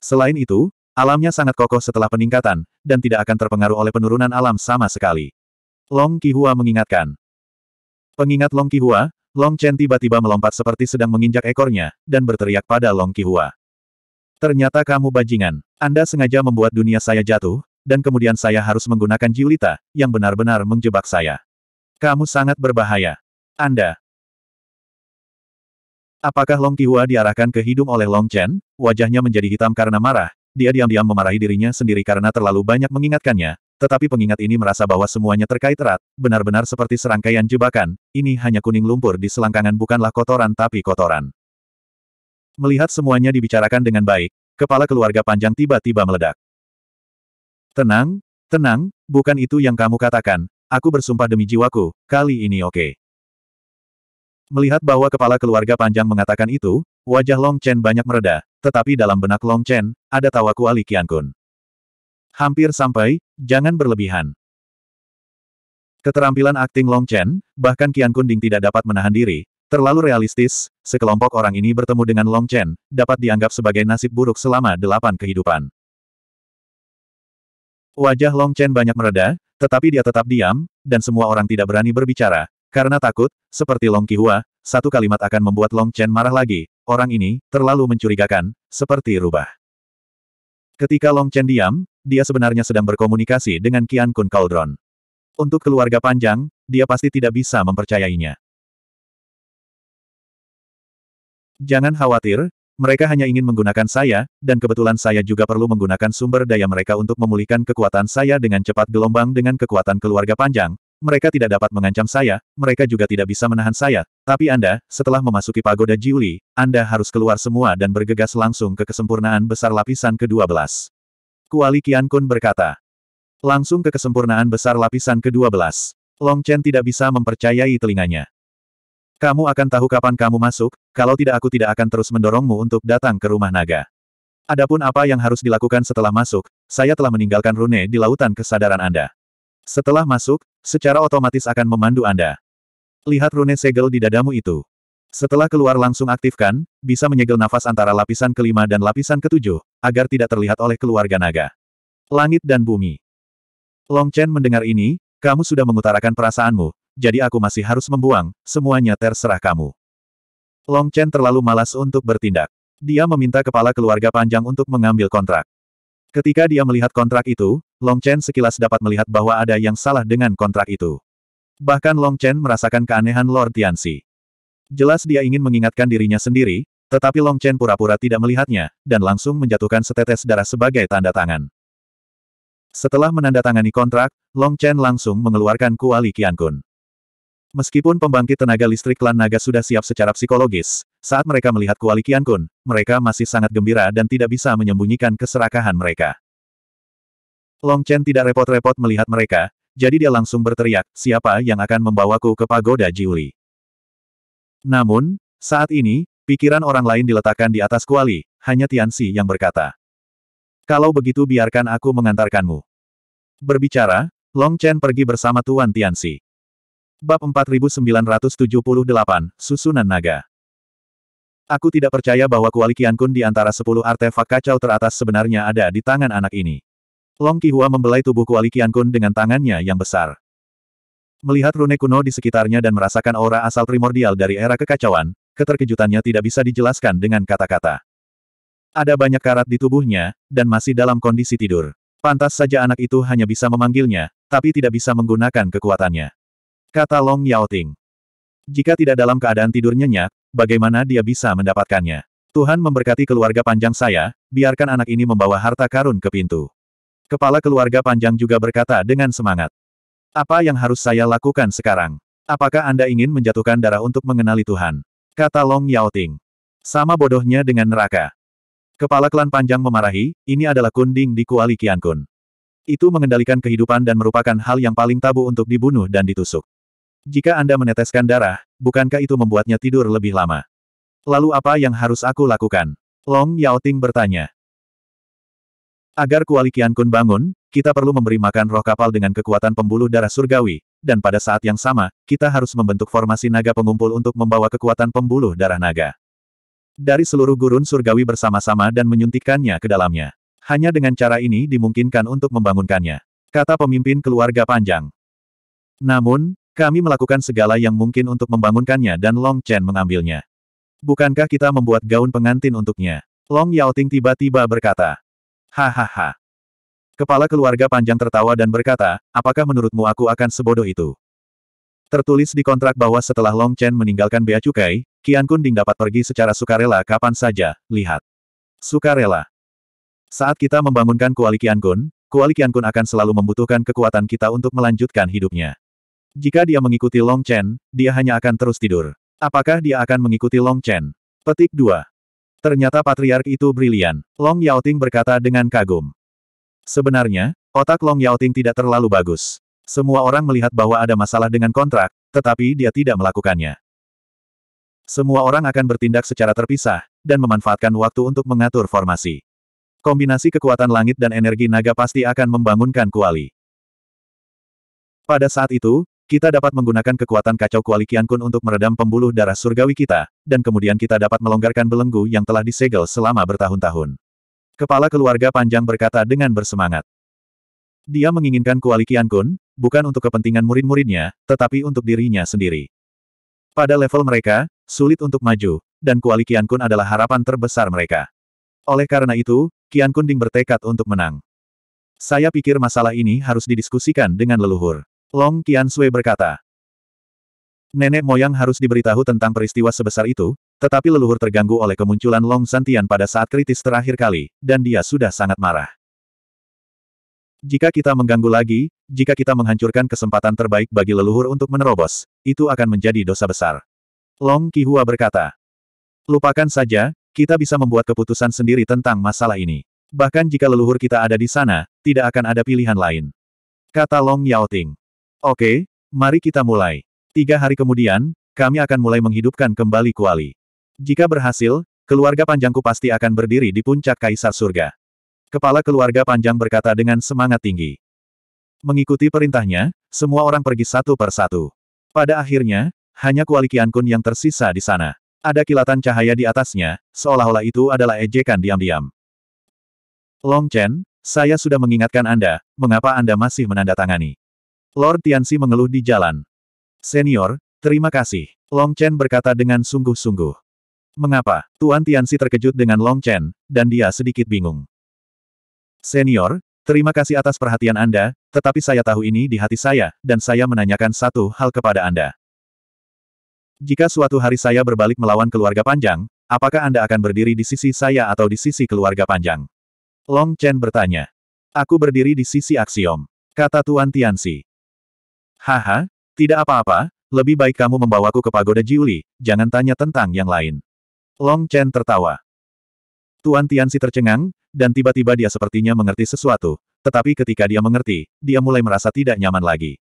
Speaker 1: Selain itu, Alamnya sangat kokoh setelah peningkatan, dan tidak akan terpengaruh oleh penurunan alam sama sekali. Long Kihua mengingatkan. Pengingat Long Kihua, Long Chen tiba-tiba melompat seperti sedang menginjak ekornya, dan berteriak pada Long Kihua. Ternyata kamu bajingan. Anda sengaja membuat dunia saya jatuh, dan kemudian saya harus menggunakan Jiulita, yang benar-benar menjebak saya. Kamu sangat berbahaya. Anda. Apakah Long Kihua diarahkan ke hidung oleh Long Chen? Wajahnya menjadi hitam karena marah, dia diam-diam memarahi dirinya sendiri karena terlalu banyak mengingatkannya, tetapi pengingat ini merasa bahwa semuanya terkait erat, benar-benar seperti serangkaian jebakan, ini hanya kuning lumpur di selangkangan bukanlah kotoran tapi kotoran. Melihat semuanya dibicarakan dengan baik, kepala keluarga panjang tiba-tiba meledak. Tenang, tenang, bukan itu yang kamu katakan, aku bersumpah demi jiwaku, kali ini oke. Okay. Melihat bahwa kepala keluarga panjang mengatakan itu, wajah Long Chen banyak mereda, tetapi dalam benak Long Chen, ada tawa kuali Kun. Hampir sampai, jangan berlebihan. Keterampilan akting Long Chen, bahkan Kian Ding tidak dapat menahan diri, terlalu realistis, sekelompok orang ini bertemu dengan Long Chen, dapat dianggap sebagai nasib buruk selama delapan kehidupan. Wajah Long Chen banyak mereda, tetapi dia tetap diam, dan semua orang tidak berani berbicara, karena takut, seperti Long Qihua, satu kalimat akan membuat Long Chen marah lagi, orang ini, terlalu mencurigakan, seperti rubah. Ketika Long Chen diam, dia sebenarnya sedang berkomunikasi dengan Qian Kun Cauldron. Untuk keluarga panjang, dia pasti tidak bisa mempercayainya. Jangan khawatir, mereka hanya ingin menggunakan saya, dan kebetulan saya juga perlu menggunakan sumber daya mereka untuk memulihkan kekuatan saya dengan cepat gelombang dengan kekuatan keluarga panjang, mereka tidak dapat mengancam saya, mereka juga tidak bisa menahan saya, tapi Anda, setelah memasuki pagoda Jiuli, Anda harus keluar semua dan bergegas langsung ke kesempurnaan besar lapisan ke-12. Kuali Qian Kun berkata. Langsung ke kesempurnaan besar lapisan ke-12. Long Chen tidak bisa mempercayai telinganya. Kamu akan tahu kapan kamu masuk, kalau tidak aku tidak akan terus mendorongmu untuk datang ke rumah naga. Adapun apa yang harus dilakukan setelah masuk, saya telah meninggalkan rune di lautan kesadaran Anda. Setelah masuk, secara otomatis akan memandu Anda. Lihat rune segel di dadamu itu. Setelah keluar langsung aktifkan, bisa menyegel nafas antara lapisan kelima dan lapisan ketujuh, agar tidak terlihat oleh keluarga naga. Langit dan bumi. Long Chen mendengar ini, kamu sudah mengutarakan perasaanmu, jadi aku masih harus membuang, semuanya terserah kamu. Long Chen terlalu malas untuk bertindak. Dia meminta kepala keluarga panjang untuk mengambil kontrak. Ketika dia melihat kontrak itu, Long Chen sekilas dapat melihat bahwa ada yang salah dengan kontrak itu. Bahkan Long Chen merasakan keanehan Lord Tianxi. Jelas dia ingin mengingatkan dirinya sendiri, tetapi Long Chen pura-pura tidak melihatnya, dan langsung menjatuhkan setetes darah sebagai tanda tangan. Setelah menandatangani kontrak, Long Chen langsung mengeluarkan kuali Qiankun. Meskipun pembangkit tenaga listrik klan naga sudah siap secara psikologis, saat mereka melihat Kuali Kian Kun, mereka masih sangat gembira dan tidak bisa menyembunyikan keserakahan mereka. Long Chen tidak repot-repot melihat mereka, jadi dia langsung berteriak, siapa yang akan membawaku ke pagoda Jiuli. Namun, saat ini, pikiran orang lain diletakkan di atas Kuali, hanya Tian Tianxi yang berkata. Kalau begitu biarkan aku mengantarkanmu. Berbicara, Long Chen pergi bersama Tuan Tian Tianxi. Bab 4978, Susunan Naga Aku tidak percaya bahwa kuali kun di antara sepuluh artefak kacau teratas sebenarnya ada di tangan anak ini. Long Hua membelai tubuh kuali kun dengan tangannya yang besar. Melihat rune kuno di sekitarnya dan merasakan aura asal primordial dari era kekacauan, keterkejutannya tidak bisa dijelaskan dengan kata-kata. Ada banyak karat di tubuhnya, dan masih dalam kondisi tidur. Pantas saja anak itu hanya bisa memanggilnya, tapi tidak bisa menggunakan kekuatannya. Kata Long Yaoting. Jika tidak dalam keadaan tidur nyenyak, bagaimana dia bisa mendapatkannya? Tuhan memberkati keluarga panjang saya, biarkan anak ini membawa harta karun ke pintu. Kepala keluarga panjang juga berkata dengan semangat. Apa yang harus saya lakukan sekarang? Apakah Anda ingin menjatuhkan darah untuk mengenali Tuhan? Kata Long Yaoting. Sama bodohnya dengan neraka. Kepala klan panjang memarahi, ini adalah kunding di Kuali Kun. Itu mengendalikan kehidupan dan merupakan hal yang paling tabu untuk dibunuh dan ditusuk. Jika Anda meneteskan darah, bukankah itu membuatnya tidur lebih lama? Lalu apa yang harus aku lakukan? Long Yao Ting bertanya. Agar Kuali Kun bangun, kita perlu memberi makan roh kapal dengan kekuatan pembuluh darah surgawi, dan pada saat yang sama, kita harus membentuk formasi naga pengumpul untuk membawa kekuatan pembuluh darah naga. Dari seluruh gurun surgawi bersama-sama dan menyuntikkannya ke dalamnya. Hanya dengan cara ini dimungkinkan untuk membangunkannya. Kata pemimpin keluarga panjang. Namun, kami melakukan segala yang mungkin untuk membangunkannya dan Long Chen mengambilnya. Bukankah kita membuat gaun pengantin untuknya? Long Yao Ting tiba-tiba berkata. Hahaha. Kepala keluarga panjang tertawa dan berkata, apakah menurutmu aku akan sebodoh itu? Tertulis di kontrak bahwa setelah Long Chen meninggalkan Bea Cukai, Qian Kunding dapat pergi secara sukarela kapan saja, lihat. Sukarela. Saat kita membangunkan Kuali Qian Kun, Kuali Qian Kun akan selalu membutuhkan kekuatan kita untuk melanjutkan hidupnya. Jika dia mengikuti Long Chen, dia hanya akan terus tidur. Apakah dia akan mengikuti Long Chen? Petik 2. Ternyata patriark itu brilian. Long Yaoting berkata dengan kagum. Sebenarnya, otak Long Yaoting tidak terlalu bagus. Semua orang melihat bahwa ada masalah dengan kontrak, tetapi dia tidak melakukannya. Semua orang akan bertindak secara terpisah, dan memanfaatkan waktu untuk mengatur formasi. Kombinasi kekuatan langit dan energi naga pasti akan membangunkan kuali. Pada saat itu, kita dapat menggunakan kekuatan kacau kuali Kun untuk meredam pembuluh darah surgawi kita, dan kemudian kita dapat melonggarkan belenggu yang telah disegel selama bertahun-tahun. Kepala keluarga panjang berkata dengan bersemangat. Dia menginginkan kuali Kun, bukan untuk kepentingan murid-muridnya, tetapi untuk dirinya sendiri. Pada level mereka, sulit untuk maju, dan kuali Kun adalah harapan terbesar mereka. Oleh karena itu, Kun Ding bertekad untuk menang. Saya pikir masalah ini harus didiskusikan dengan leluhur. Long Qian Sui berkata. Nenek moyang harus diberitahu tentang peristiwa sebesar itu, tetapi leluhur terganggu oleh kemunculan Long Santian pada saat kritis terakhir kali, dan dia sudah sangat marah. Jika kita mengganggu lagi, jika kita menghancurkan kesempatan terbaik bagi leluhur untuk menerobos, itu akan menjadi dosa besar. Long Kihua berkata. Lupakan saja, kita bisa membuat keputusan sendiri tentang masalah ini. Bahkan jika leluhur kita ada di sana, tidak akan ada pilihan lain. Kata Long Yaoting. Oke, mari kita mulai. Tiga hari kemudian, kami akan mulai menghidupkan kembali kuali. Jika berhasil, keluarga panjangku pasti akan berdiri di puncak kaisar surga. Kepala keluarga panjang berkata dengan semangat tinggi. Mengikuti perintahnya, semua orang pergi satu per satu. Pada akhirnya, hanya kuali Kian yang tersisa di sana. Ada kilatan cahaya di atasnya, seolah-olah itu adalah ejekan diam-diam. Long Chen, saya sudah mengingatkan Anda, mengapa Anda masih menandatangani? Lord Tianxi mengeluh di jalan. Senior, terima kasih. Long Chen berkata dengan sungguh-sungguh. Mengapa? Tuan Tianxi terkejut dengan Long Chen, dan dia sedikit bingung. Senior, terima kasih atas perhatian Anda, tetapi saya tahu ini di hati saya, dan saya menanyakan satu hal kepada Anda. Jika suatu hari saya berbalik melawan keluarga panjang, apakah Anda akan berdiri di sisi saya atau di sisi keluarga panjang? Long Chen bertanya. Aku berdiri di sisi aksiom. Kata Tuan Tianxi. Haha, tidak apa-apa, lebih baik kamu membawaku ke pagoda Jiuli, jangan tanya tentang yang lain. Long Chen tertawa. Tuan Tianxi tercengang, dan tiba-tiba dia sepertinya mengerti sesuatu, tetapi ketika dia mengerti, dia mulai merasa tidak nyaman lagi.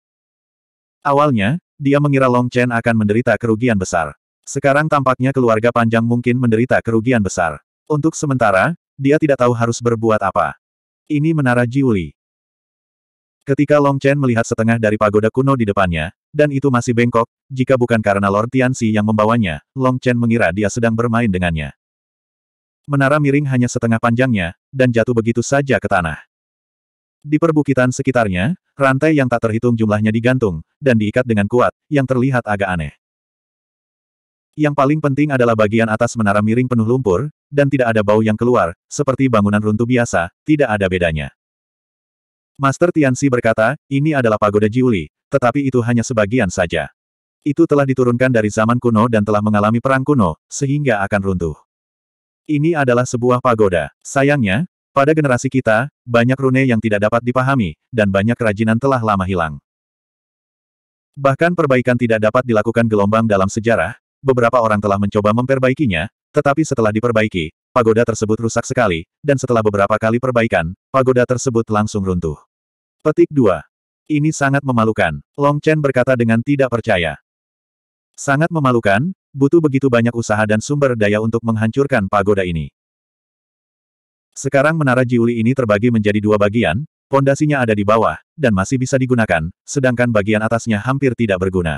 Speaker 1: Awalnya, dia mengira Long Chen akan menderita kerugian besar. Sekarang tampaknya keluarga panjang mungkin menderita kerugian besar. Untuk sementara, dia tidak tahu harus berbuat apa. Ini menara Jiuli. Ketika Long Chen melihat setengah dari pagoda kuno di depannya, dan itu masih bengkok, jika bukan karena Lord Tianxi yang membawanya, Long Chen mengira dia sedang bermain dengannya. Menara miring hanya setengah panjangnya, dan jatuh begitu saja ke tanah. Di perbukitan sekitarnya, rantai yang tak terhitung jumlahnya digantung, dan diikat dengan kuat, yang terlihat agak aneh. Yang paling penting adalah bagian atas menara miring penuh lumpur, dan tidak ada bau yang keluar, seperti bangunan runtuh biasa, tidak ada bedanya. Master Tianxi berkata, ini adalah pagoda Jiuli, tetapi itu hanya sebagian saja. Itu telah diturunkan dari zaman kuno dan telah mengalami perang kuno, sehingga akan runtuh. Ini adalah sebuah pagoda. Sayangnya, pada generasi kita, banyak rune yang tidak dapat dipahami, dan banyak kerajinan telah lama hilang. Bahkan perbaikan tidak dapat dilakukan gelombang dalam sejarah, beberapa orang telah mencoba memperbaikinya, tetapi setelah diperbaiki, pagoda tersebut rusak sekali, dan setelah beberapa kali perbaikan, pagoda tersebut langsung runtuh. Petik 2. Ini sangat memalukan, Long Chen berkata dengan tidak percaya. Sangat memalukan, butuh begitu banyak usaha dan sumber daya untuk menghancurkan pagoda ini. Sekarang menara Jiuli ini terbagi menjadi dua bagian, pondasinya ada di bawah, dan masih bisa digunakan, sedangkan bagian atasnya hampir tidak berguna.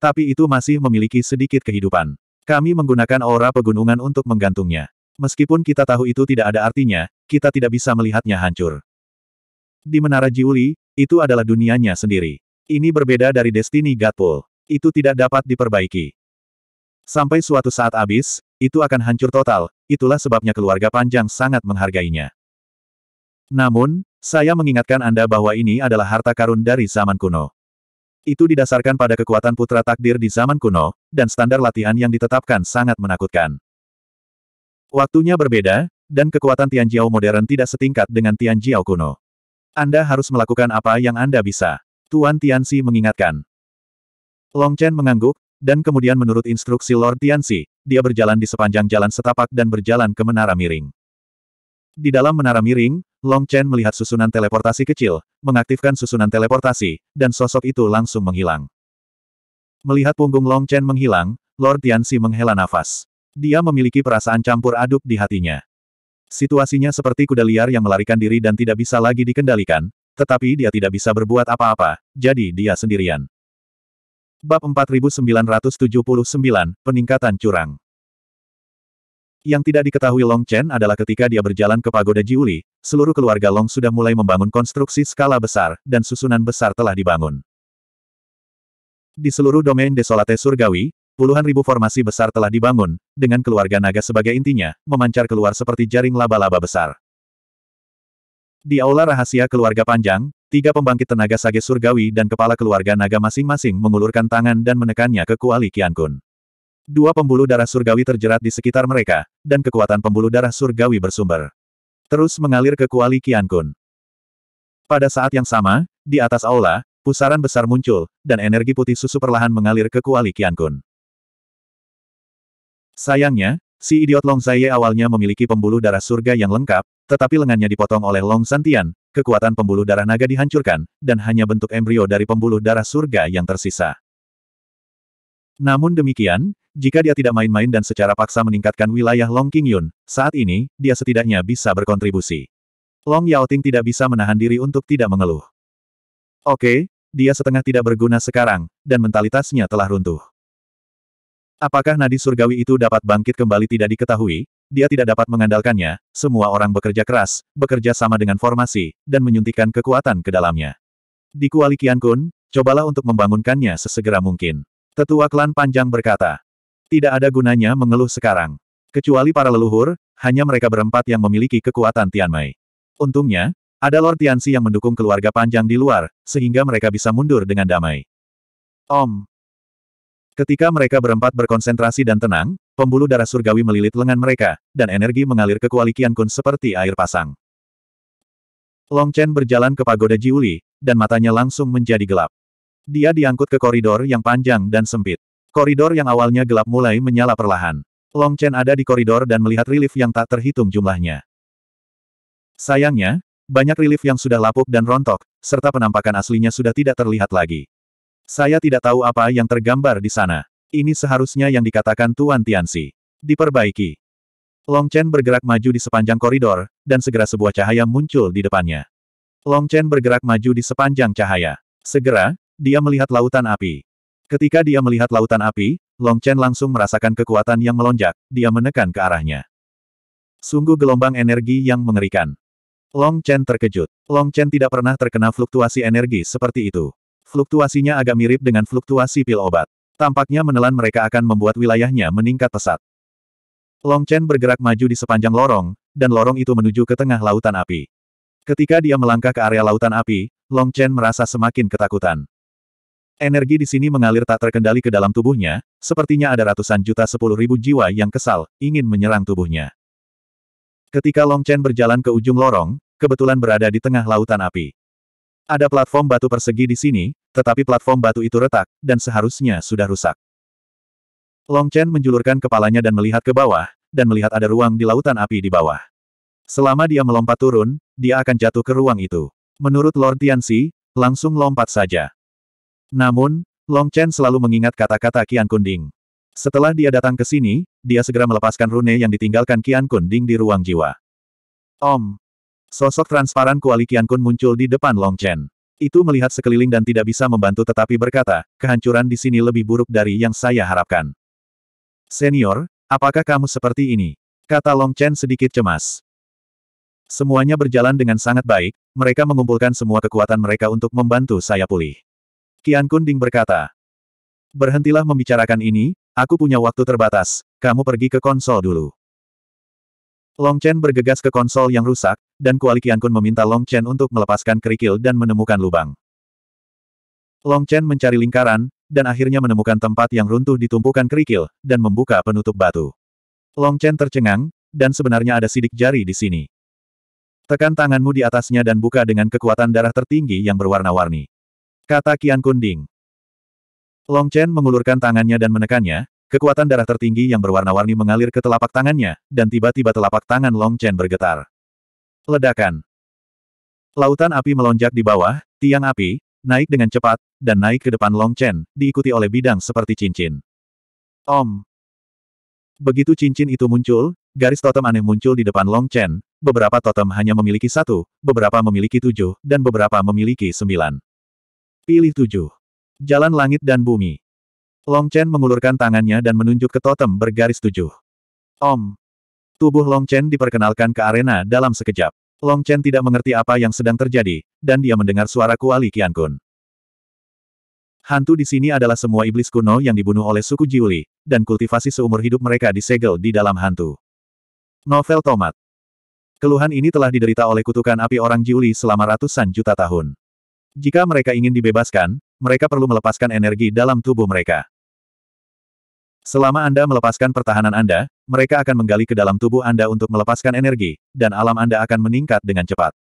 Speaker 1: Tapi itu masih memiliki sedikit kehidupan. Kami menggunakan aura pegunungan untuk menggantungnya. Meskipun kita tahu itu tidak ada artinya, kita tidak bisa melihatnya hancur. Di Menara Jiuli, itu adalah dunianya sendiri. Ini berbeda dari Destiny Gatpool. Itu tidak dapat diperbaiki. Sampai suatu saat habis, itu akan hancur total, itulah sebabnya keluarga panjang sangat menghargainya. Namun, saya mengingatkan Anda bahwa ini adalah harta karun dari zaman kuno. Itu didasarkan pada kekuatan putra takdir di zaman kuno, dan standar latihan yang ditetapkan sangat menakutkan. Waktunya berbeda, dan kekuatan Tianjiao modern tidak setingkat dengan Tianjiao kuno. Anda harus melakukan apa yang Anda bisa. Tuan Tianxi mengingatkan. Long Chen mengangguk, dan kemudian menurut instruksi Lord Tianxi, dia berjalan di sepanjang jalan setapak dan berjalan ke menara miring. Di dalam menara miring, Long Chen melihat susunan teleportasi kecil, mengaktifkan susunan teleportasi, dan sosok itu langsung menghilang. Melihat punggung Long Chen menghilang, Lord Tianxi menghela nafas. Dia memiliki perasaan campur aduk di hatinya. Situasinya seperti kuda liar yang melarikan diri dan tidak bisa lagi dikendalikan, tetapi dia tidak bisa berbuat apa-apa, jadi dia sendirian. Bab 4979, Peningkatan Curang yang tidak diketahui Long Chen adalah ketika dia berjalan ke pagoda Jiuli, seluruh keluarga Long sudah mulai membangun konstruksi skala besar, dan susunan besar telah dibangun. Di seluruh domain desolate surgawi, puluhan ribu formasi besar telah dibangun, dengan keluarga naga sebagai intinya, memancar keluar seperti jaring laba-laba besar. Di aula rahasia keluarga panjang, tiga pembangkit tenaga sage surgawi dan kepala keluarga naga masing-masing mengulurkan tangan dan menekannya ke kuali Kiankun. Dua pembuluh darah surgawi terjerat di sekitar mereka, dan kekuatan pembuluh darah surgawi bersumber. Terus mengalir ke kuali Kun. Pada saat yang sama, di atas aula, pusaran besar muncul, dan energi putih susu perlahan mengalir ke kuali Kun. Sayangnya, si idiot Long Zaiye awalnya memiliki pembuluh darah surga yang lengkap, tetapi lengannya dipotong oleh Long Santian, kekuatan pembuluh darah naga dihancurkan, dan hanya bentuk embrio dari pembuluh darah surga yang tersisa. Namun demikian, jika dia tidak main-main dan secara paksa meningkatkan wilayah Long King Yun, saat ini, dia setidaknya bisa berkontribusi. Long Yao Ting tidak bisa menahan diri untuk tidak mengeluh. Oke, dia setengah tidak berguna sekarang, dan mentalitasnya telah runtuh. Apakah nadi surgawi itu dapat bangkit kembali tidak diketahui, dia tidak dapat mengandalkannya, semua orang bekerja keras, bekerja sama dengan formasi, dan menyuntikkan kekuatan ke dalamnya. Di Kuali Kun, cobalah untuk membangunkannya sesegera mungkin. Tetua klan panjang berkata, tidak ada gunanya mengeluh sekarang. Kecuali para leluhur, hanya mereka berempat yang memiliki kekuatan Tianmai. Untungnya, ada Lord Tianxi yang mendukung keluarga panjang di luar, sehingga mereka bisa mundur dengan damai. Om. Ketika mereka berempat berkonsentrasi dan tenang, pembuluh darah surgawi melilit lengan mereka, dan energi mengalir ke kuali Qian Kun seperti air pasang. Long Chen berjalan ke pagoda Jiuli, dan matanya langsung menjadi gelap. Dia diangkut ke koridor yang panjang dan sempit. Koridor yang awalnya gelap mulai menyala perlahan. Long Chen ada di koridor dan melihat relief yang tak terhitung jumlahnya. Sayangnya, banyak relief yang sudah lapuk dan rontok, serta penampakan aslinya sudah tidak terlihat lagi. Saya tidak tahu apa yang tergambar di sana. Ini seharusnya yang dikatakan Tuan Tianxi. Diperbaiki. Long Chen bergerak maju di sepanjang koridor, dan segera sebuah cahaya muncul di depannya. Long Chen bergerak maju di sepanjang cahaya. Segera, dia melihat lautan api. Ketika dia melihat lautan api, Long Chen langsung merasakan kekuatan yang melonjak, dia menekan ke arahnya. Sungguh gelombang energi yang mengerikan. Long Chen terkejut. Long Chen tidak pernah terkena fluktuasi energi seperti itu. Fluktuasinya agak mirip dengan fluktuasi pil obat. Tampaknya menelan mereka akan membuat wilayahnya meningkat pesat. Long Chen bergerak maju di sepanjang lorong, dan lorong itu menuju ke tengah lautan api. Ketika dia melangkah ke area lautan api, Long Chen merasa semakin ketakutan. Energi di sini mengalir tak terkendali ke dalam tubuhnya, sepertinya ada ratusan juta sepuluh ribu jiwa yang kesal, ingin menyerang tubuhnya. Ketika Long Chen berjalan ke ujung lorong, kebetulan berada di tengah lautan api. Ada platform batu persegi di sini, tetapi platform batu itu retak, dan seharusnya sudah rusak. Long Chen menjulurkan kepalanya dan melihat ke bawah, dan melihat ada ruang di lautan api di bawah. Selama dia melompat turun, dia akan jatuh ke ruang itu. Menurut Lord Tianxi, langsung lompat saja. Namun, Long Chen selalu mengingat kata-kata Qian Kunding. Setelah dia datang ke sini, dia segera melepaskan rune yang ditinggalkan Qian Kunding di ruang jiwa. Om. Sosok transparan kuali Qian Kun muncul di depan Long Chen. Itu melihat sekeliling dan tidak bisa membantu tetapi berkata, kehancuran di sini lebih buruk dari yang saya harapkan. Senior, apakah kamu seperti ini? Kata Long Chen sedikit cemas. Semuanya berjalan dengan sangat baik, mereka mengumpulkan semua kekuatan mereka untuk membantu saya pulih. Kian Kunding berkata. Berhentilah membicarakan ini, aku punya waktu terbatas, kamu pergi ke konsol dulu. Long Chen bergegas ke konsol yang rusak, dan Kuali Kian Kun meminta Long Chen untuk melepaskan kerikil dan menemukan lubang. Long Chen mencari lingkaran, dan akhirnya menemukan tempat yang runtuh ditumpukan kerikil, dan membuka penutup batu. Long Chen tercengang, dan sebenarnya ada sidik jari di sini. Tekan tanganmu di atasnya dan buka dengan kekuatan darah tertinggi yang berwarna-warni. Kata Kian Kunding. Long Chen mengulurkan tangannya dan menekannya, kekuatan darah tertinggi yang berwarna-warni mengalir ke telapak tangannya, dan tiba-tiba telapak tangan Long Chen bergetar. Ledakan. Lautan api melonjak di bawah, tiang api, naik dengan cepat, dan naik ke depan Long Chen, diikuti oleh bidang seperti cincin. Om. Begitu cincin itu muncul, garis totem aneh muncul di depan Long Chen, beberapa totem hanya memiliki satu, beberapa memiliki tujuh, dan beberapa memiliki sembilan. Pilih tujuh. Jalan langit dan bumi. Long Chen mengulurkan tangannya dan menunjuk ke totem bergaris tujuh. Om. Tubuh Long Chen diperkenalkan ke arena dalam sekejap. Long Chen tidak mengerti apa yang sedang terjadi, dan dia mendengar suara Kuali Kun. Hantu di sini adalah semua iblis kuno yang dibunuh oleh suku Jiuli, dan kultivasi seumur hidup mereka disegel di dalam hantu. Novel Tomat Keluhan ini telah diderita oleh kutukan api orang Jiuli selama ratusan juta tahun. Jika mereka ingin dibebaskan, mereka perlu melepaskan energi dalam tubuh mereka. Selama Anda melepaskan pertahanan Anda, mereka akan menggali ke dalam tubuh Anda untuk melepaskan energi, dan alam Anda akan meningkat dengan cepat.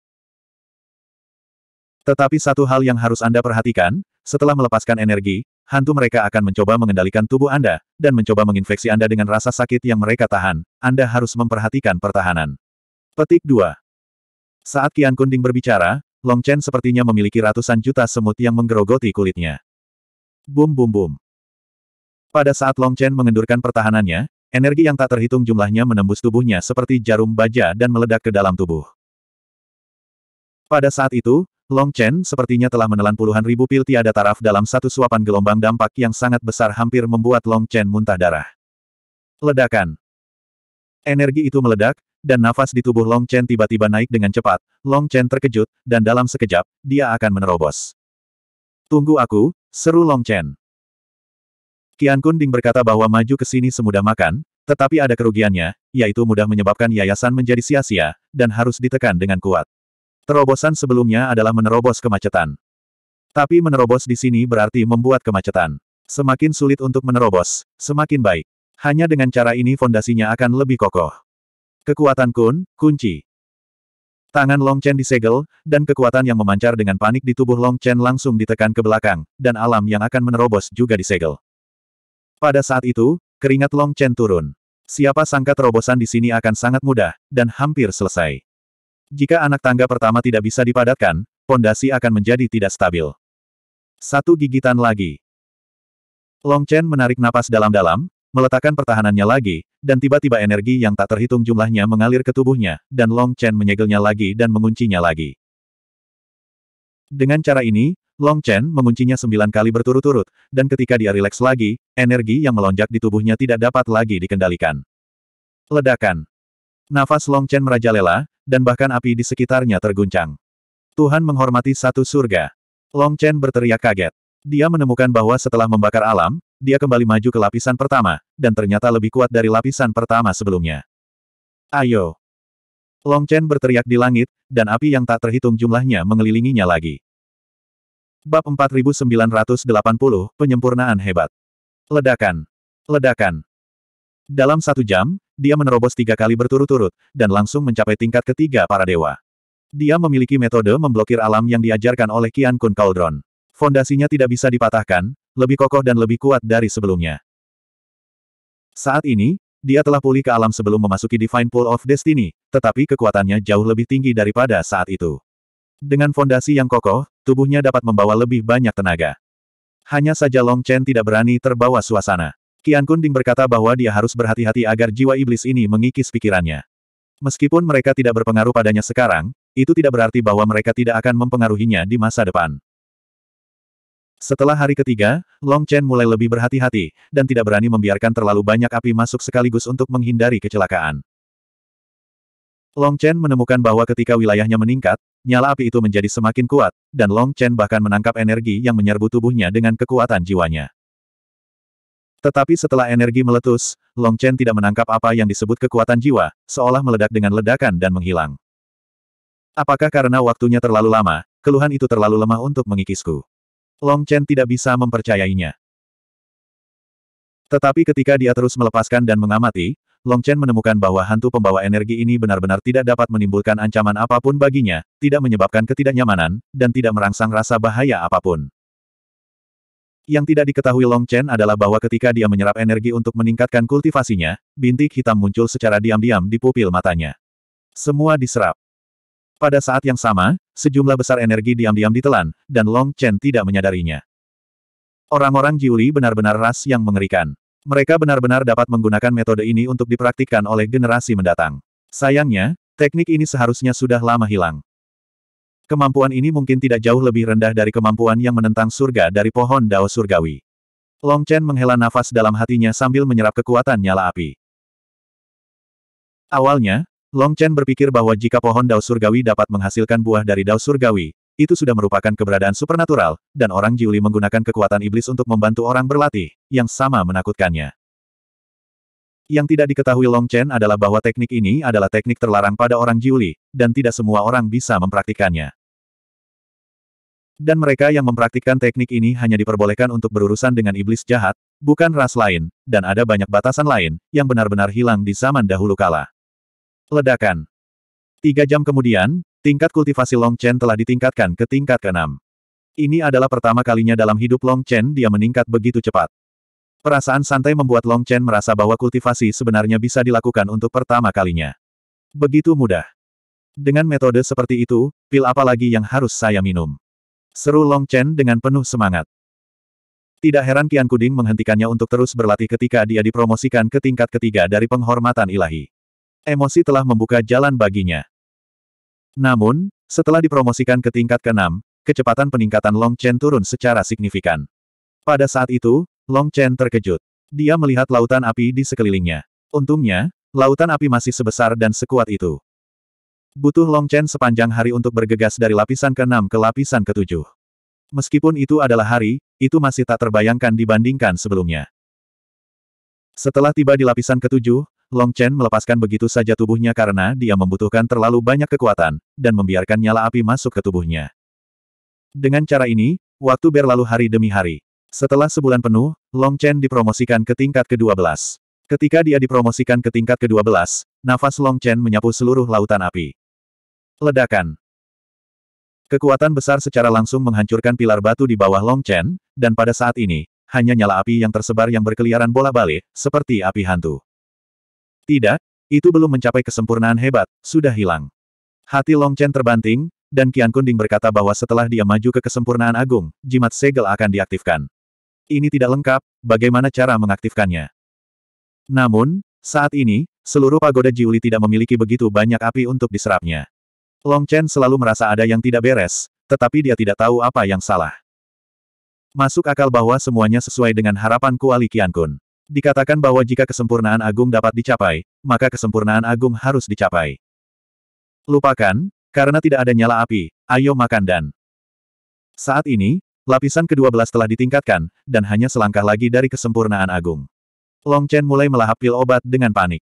Speaker 1: Tetapi satu hal yang harus Anda perhatikan, setelah melepaskan energi, hantu mereka akan mencoba mengendalikan tubuh Anda, dan mencoba menginfeksi Anda dengan rasa sakit yang mereka tahan. Anda harus memperhatikan pertahanan. Petik 2. Saat Kian Kunding berbicara, Long Chen sepertinya memiliki ratusan juta semut yang menggerogoti kulitnya. Bum bum bum. Pada saat Long Chen mengendurkan pertahanannya, energi yang tak terhitung jumlahnya menembus tubuhnya seperti jarum baja dan meledak ke dalam tubuh. Pada saat itu, Long Chen sepertinya telah menelan puluhan ribu pil tiada taraf dalam satu suapan gelombang dampak yang sangat besar hampir membuat Long Chen muntah darah. Ledakan. Energi itu meledak, dan nafas di tubuh Long Chen tiba-tiba naik dengan cepat. Long Chen terkejut, dan dalam sekejap, dia akan menerobos. Tunggu aku, seru Long Chen. Qian Kunding berkata bahwa maju ke sini semudah makan, tetapi ada kerugiannya, yaitu mudah menyebabkan yayasan menjadi sia-sia, dan harus ditekan dengan kuat. Terobosan sebelumnya adalah menerobos kemacetan. Tapi menerobos di sini berarti membuat kemacetan. Semakin sulit untuk menerobos, semakin baik. Hanya dengan cara ini fondasinya akan lebih kokoh. Kekuatan Kun, kunci. Tangan Long Chen disegel, dan kekuatan yang memancar dengan panik di tubuh Long Chen langsung ditekan ke belakang, dan alam yang akan menerobos juga disegel. Pada saat itu, keringat Long Chen turun. Siapa sangka terobosan di sini akan sangat mudah, dan hampir selesai. Jika anak tangga pertama tidak bisa dipadatkan, pondasi akan menjadi tidak stabil. Satu gigitan lagi. Long Chen menarik napas dalam-dalam, meletakkan pertahanannya lagi, dan tiba-tiba energi yang tak terhitung jumlahnya mengalir ke tubuhnya, dan Long Chen menyegelnya lagi dan menguncinya lagi. Dengan cara ini, Long Chen menguncinya sembilan kali berturut-turut, dan ketika dia rileks lagi, energi yang melonjak di tubuhnya tidak dapat lagi dikendalikan. Ledakan. Nafas Long Chen merajalela, dan bahkan api di sekitarnya terguncang. Tuhan menghormati satu surga. Long Chen berteriak kaget. Dia menemukan bahwa setelah membakar alam, dia kembali maju ke lapisan pertama, dan ternyata lebih kuat dari lapisan pertama sebelumnya. Ayo! Long Chen berteriak di langit, dan api yang tak terhitung jumlahnya mengelilinginya lagi. Bab 4980, Penyempurnaan Hebat. Ledakan! Ledakan! Dalam satu jam, dia menerobos tiga kali berturut-turut, dan langsung mencapai tingkat ketiga para dewa. Dia memiliki metode memblokir alam yang diajarkan oleh Qian Kun Cauldron. Fondasinya tidak bisa dipatahkan, lebih kokoh dan lebih kuat dari sebelumnya. Saat ini, dia telah pulih ke alam sebelum memasuki Divine Pool of Destiny, tetapi kekuatannya jauh lebih tinggi daripada saat itu. Dengan fondasi yang kokoh, tubuhnya dapat membawa lebih banyak tenaga. Hanya saja Long Chen tidak berani terbawa suasana. Kian Kunding berkata bahwa dia harus berhati-hati agar jiwa iblis ini mengikis pikirannya. Meskipun mereka tidak berpengaruh padanya sekarang, itu tidak berarti bahwa mereka tidak akan mempengaruhinya di masa depan. Setelah hari ketiga, Long Chen mulai lebih berhati-hati, dan tidak berani membiarkan terlalu banyak api masuk sekaligus untuk menghindari kecelakaan. Long Chen menemukan bahwa ketika wilayahnya meningkat, nyala api itu menjadi semakin kuat, dan Long Chen bahkan menangkap energi yang menyerbu tubuhnya dengan kekuatan jiwanya. Tetapi setelah energi meletus, Long Chen tidak menangkap apa yang disebut kekuatan jiwa, seolah meledak dengan ledakan dan menghilang. Apakah karena waktunya terlalu lama, keluhan itu terlalu lemah untuk mengikisku? Long Chen tidak bisa mempercayainya. Tetapi ketika dia terus melepaskan dan mengamati, Long Chen menemukan bahwa hantu pembawa energi ini benar-benar tidak dapat menimbulkan ancaman apapun baginya, tidak menyebabkan ketidaknyamanan, dan tidak merangsang rasa bahaya apapun. Yang tidak diketahui Long Chen adalah bahwa ketika dia menyerap energi untuk meningkatkan kultivasinya, bintik hitam muncul secara diam-diam di pupil matanya. Semua diserap. Pada saat yang sama, sejumlah besar energi diam-diam ditelan, dan Long Chen tidak menyadarinya. Orang-orang Jiuli benar-benar ras yang mengerikan. Mereka benar-benar dapat menggunakan metode ini untuk dipraktikkan oleh generasi mendatang. Sayangnya, teknik ini seharusnya sudah lama hilang. Kemampuan ini mungkin tidak jauh lebih rendah dari kemampuan yang menentang surga dari pohon dao surgawi. Long Chen menghela nafas dalam hatinya sambil menyerap kekuatan nyala api. Awalnya, Long Chen berpikir bahwa jika pohon dao surgawi dapat menghasilkan buah dari dao surgawi, itu sudah merupakan keberadaan supernatural, dan orang Jiuli menggunakan kekuatan iblis untuk membantu orang berlatih, yang sama menakutkannya. Yang tidak diketahui Long Chen adalah bahwa teknik ini adalah teknik terlarang pada orang Jiuli, dan tidak semua orang bisa mempraktikkannya. Dan mereka yang mempraktikkan teknik ini hanya diperbolehkan untuk berurusan dengan iblis jahat, bukan ras lain, dan ada banyak batasan lain, yang benar-benar hilang di zaman dahulu kala. Ledakan. Tiga jam kemudian, tingkat kultivasi Long Chen telah ditingkatkan ke tingkat keenam. Ini adalah pertama kalinya dalam hidup Long Chen dia meningkat begitu cepat. Perasaan santai membuat Long Chen merasa bahwa kultivasi sebenarnya bisa dilakukan untuk pertama kalinya. Begitu mudah. Dengan metode seperti itu, pil apa lagi yang harus saya minum? Seru Long Chen dengan penuh semangat. Tidak heran Kian Kuding menghentikannya untuk terus berlatih ketika dia dipromosikan ke tingkat ketiga dari penghormatan ilahi emosi telah membuka jalan baginya. Namun, setelah dipromosikan ke tingkat ke-6, kecepatan peningkatan Long Chen turun secara signifikan. Pada saat itu, Long Chen terkejut. Dia melihat lautan api di sekelilingnya. Untungnya, lautan api masih sebesar dan sekuat itu. Butuh Long Chen sepanjang hari untuk bergegas dari lapisan ke-6 ke lapisan ke-7. Meskipun itu adalah hari, itu masih tak terbayangkan dibandingkan sebelumnya. Setelah tiba di lapisan ketujuh, Long Chen melepaskan begitu saja tubuhnya karena dia membutuhkan terlalu banyak kekuatan, dan membiarkan nyala api masuk ke tubuhnya. Dengan cara ini, waktu berlalu hari demi hari. Setelah sebulan penuh, Long Chen dipromosikan ke tingkat ke-12. Ketika dia dipromosikan ke tingkat ke-12, nafas Long Chen menyapu seluruh lautan api. Ledakan. Kekuatan besar secara langsung menghancurkan pilar batu di bawah Long Chen, dan pada saat ini, hanya nyala api yang tersebar yang berkeliaran bola balik, seperti api hantu. Tidak, itu belum mencapai kesempurnaan hebat, sudah hilang. Hati Long Chen terbanting, dan Kian Kunding berkata bahwa setelah dia maju ke kesempurnaan agung, jimat segel akan diaktifkan. Ini tidak lengkap, bagaimana cara mengaktifkannya? Namun, saat ini, seluruh pagoda Jiuli tidak memiliki begitu banyak api untuk diserapnya. Long Chen selalu merasa ada yang tidak beres, tetapi dia tidak tahu apa yang salah. Masuk akal bahwa semuanya sesuai dengan harapan Kuali Kian Kun. Dikatakan bahwa jika kesempurnaan agung dapat dicapai, maka kesempurnaan agung harus dicapai. Lupakan, karena tidak ada nyala api, ayo makan dan. Saat ini, lapisan kedua belas telah ditingkatkan, dan hanya selangkah lagi dari kesempurnaan agung. Long Chen mulai melahap pil obat dengan panik.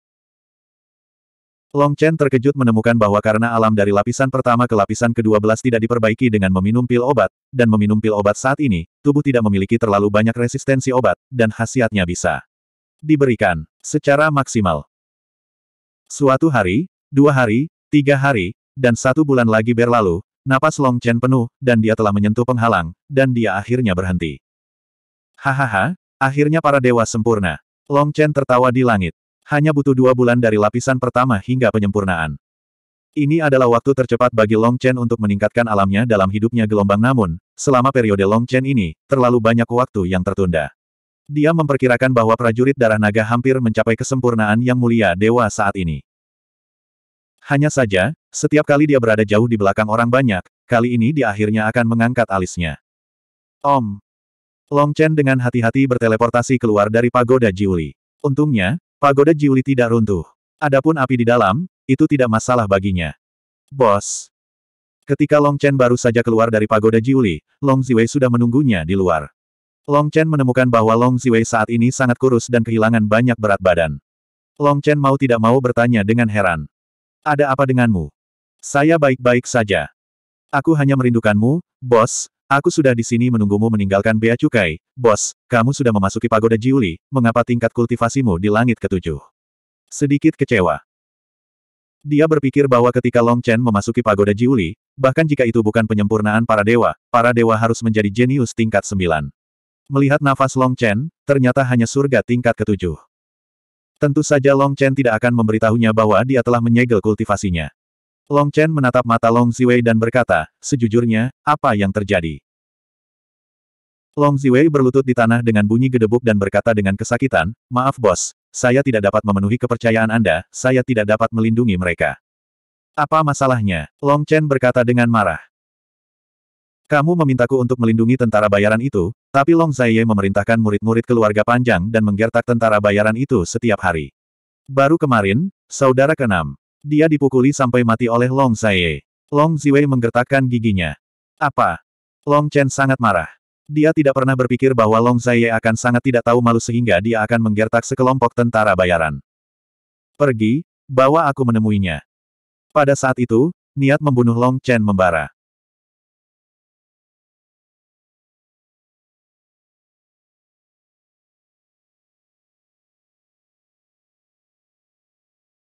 Speaker 1: Long Chen terkejut menemukan bahwa karena alam dari lapisan pertama ke lapisan ke-12 tidak diperbaiki dengan meminum pil obat, dan meminum pil obat saat ini, tubuh tidak memiliki terlalu banyak resistensi obat, dan khasiatnya bisa diberikan, secara maksimal. Suatu hari, dua hari, tiga hari, dan satu bulan lagi berlalu, napas Long Chen penuh, dan dia telah menyentuh penghalang, dan dia akhirnya berhenti. Hahaha, akhirnya para dewa sempurna. Long Chen tertawa di langit. Hanya butuh dua bulan dari lapisan pertama hingga penyempurnaan. Ini adalah waktu tercepat bagi Long Chen untuk meningkatkan alamnya dalam hidupnya gelombang namun, selama periode Long Chen ini, terlalu banyak waktu yang tertunda. Dia memperkirakan bahwa prajurit darah naga hampir mencapai kesempurnaan yang mulia dewa saat ini. Hanya saja, setiap kali dia berada jauh di belakang orang banyak, kali ini dia akhirnya akan mengangkat alisnya. Om! Long Chen dengan hati-hati berteleportasi keluar dari pagoda Jiuli. Untungnya, pagoda Jiuli tidak runtuh. Adapun api di dalam, itu tidak masalah baginya. Bos! Ketika Long Chen baru saja keluar dari pagoda Jiuli, Long Ziwei sudah menunggunya di luar. Long Chen menemukan bahwa Long Ziwei saat ini sangat kurus dan kehilangan banyak berat badan. Long Chen mau tidak mau bertanya dengan heran. Ada apa denganmu? Saya baik-baik saja. Aku hanya merindukanmu, bos, Aku sudah di sini menunggumu meninggalkan bea cukai, bos. Kamu sudah memasuki pagoda Jiuli. Mengapa tingkat kultivasimu di langit ketujuh? Sedikit kecewa. Dia berpikir bahwa ketika Long Chen memasuki pagoda Jiuli, bahkan jika itu bukan penyempurnaan para dewa, para dewa harus menjadi jenius tingkat sembilan. Melihat nafas Long Chen, ternyata hanya surga tingkat ketujuh. Tentu saja Long Chen tidak akan memberitahunya bahwa dia telah menyegel kultivasinya. Long Chen menatap mata Long Ziwei dan berkata, sejujurnya, apa yang terjadi? Long Ziwei berlutut di tanah dengan bunyi gedebuk dan berkata dengan kesakitan, maaf bos, saya tidak dapat memenuhi kepercayaan Anda, saya tidak dapat melindungi mereka. Apa masalahnya? Long Chen berkata dengan marah. Kamu memintaku untuk melindungi tentara bayaran itu, tapi Long Zaiye memerintahkan murid-murid keluarga panjang dan menggertak tentara bayaran itu setiap hari. Baru kemarin, saudara keenam, dia dipukuli sampai mati oleh Long Zaiye. Long Ziwei menggertakkan giginya. Apa? Long Chen sangat marah. Dia tidak pernah berpikir bahwa Long Zaiye akan sangat tidak tahu malu sehingga dia akan menggertak sekelompok tentara bayaran. Pergi, bawa aku menemuinya. Pada saat itu, niat membunuh Long Chen membara.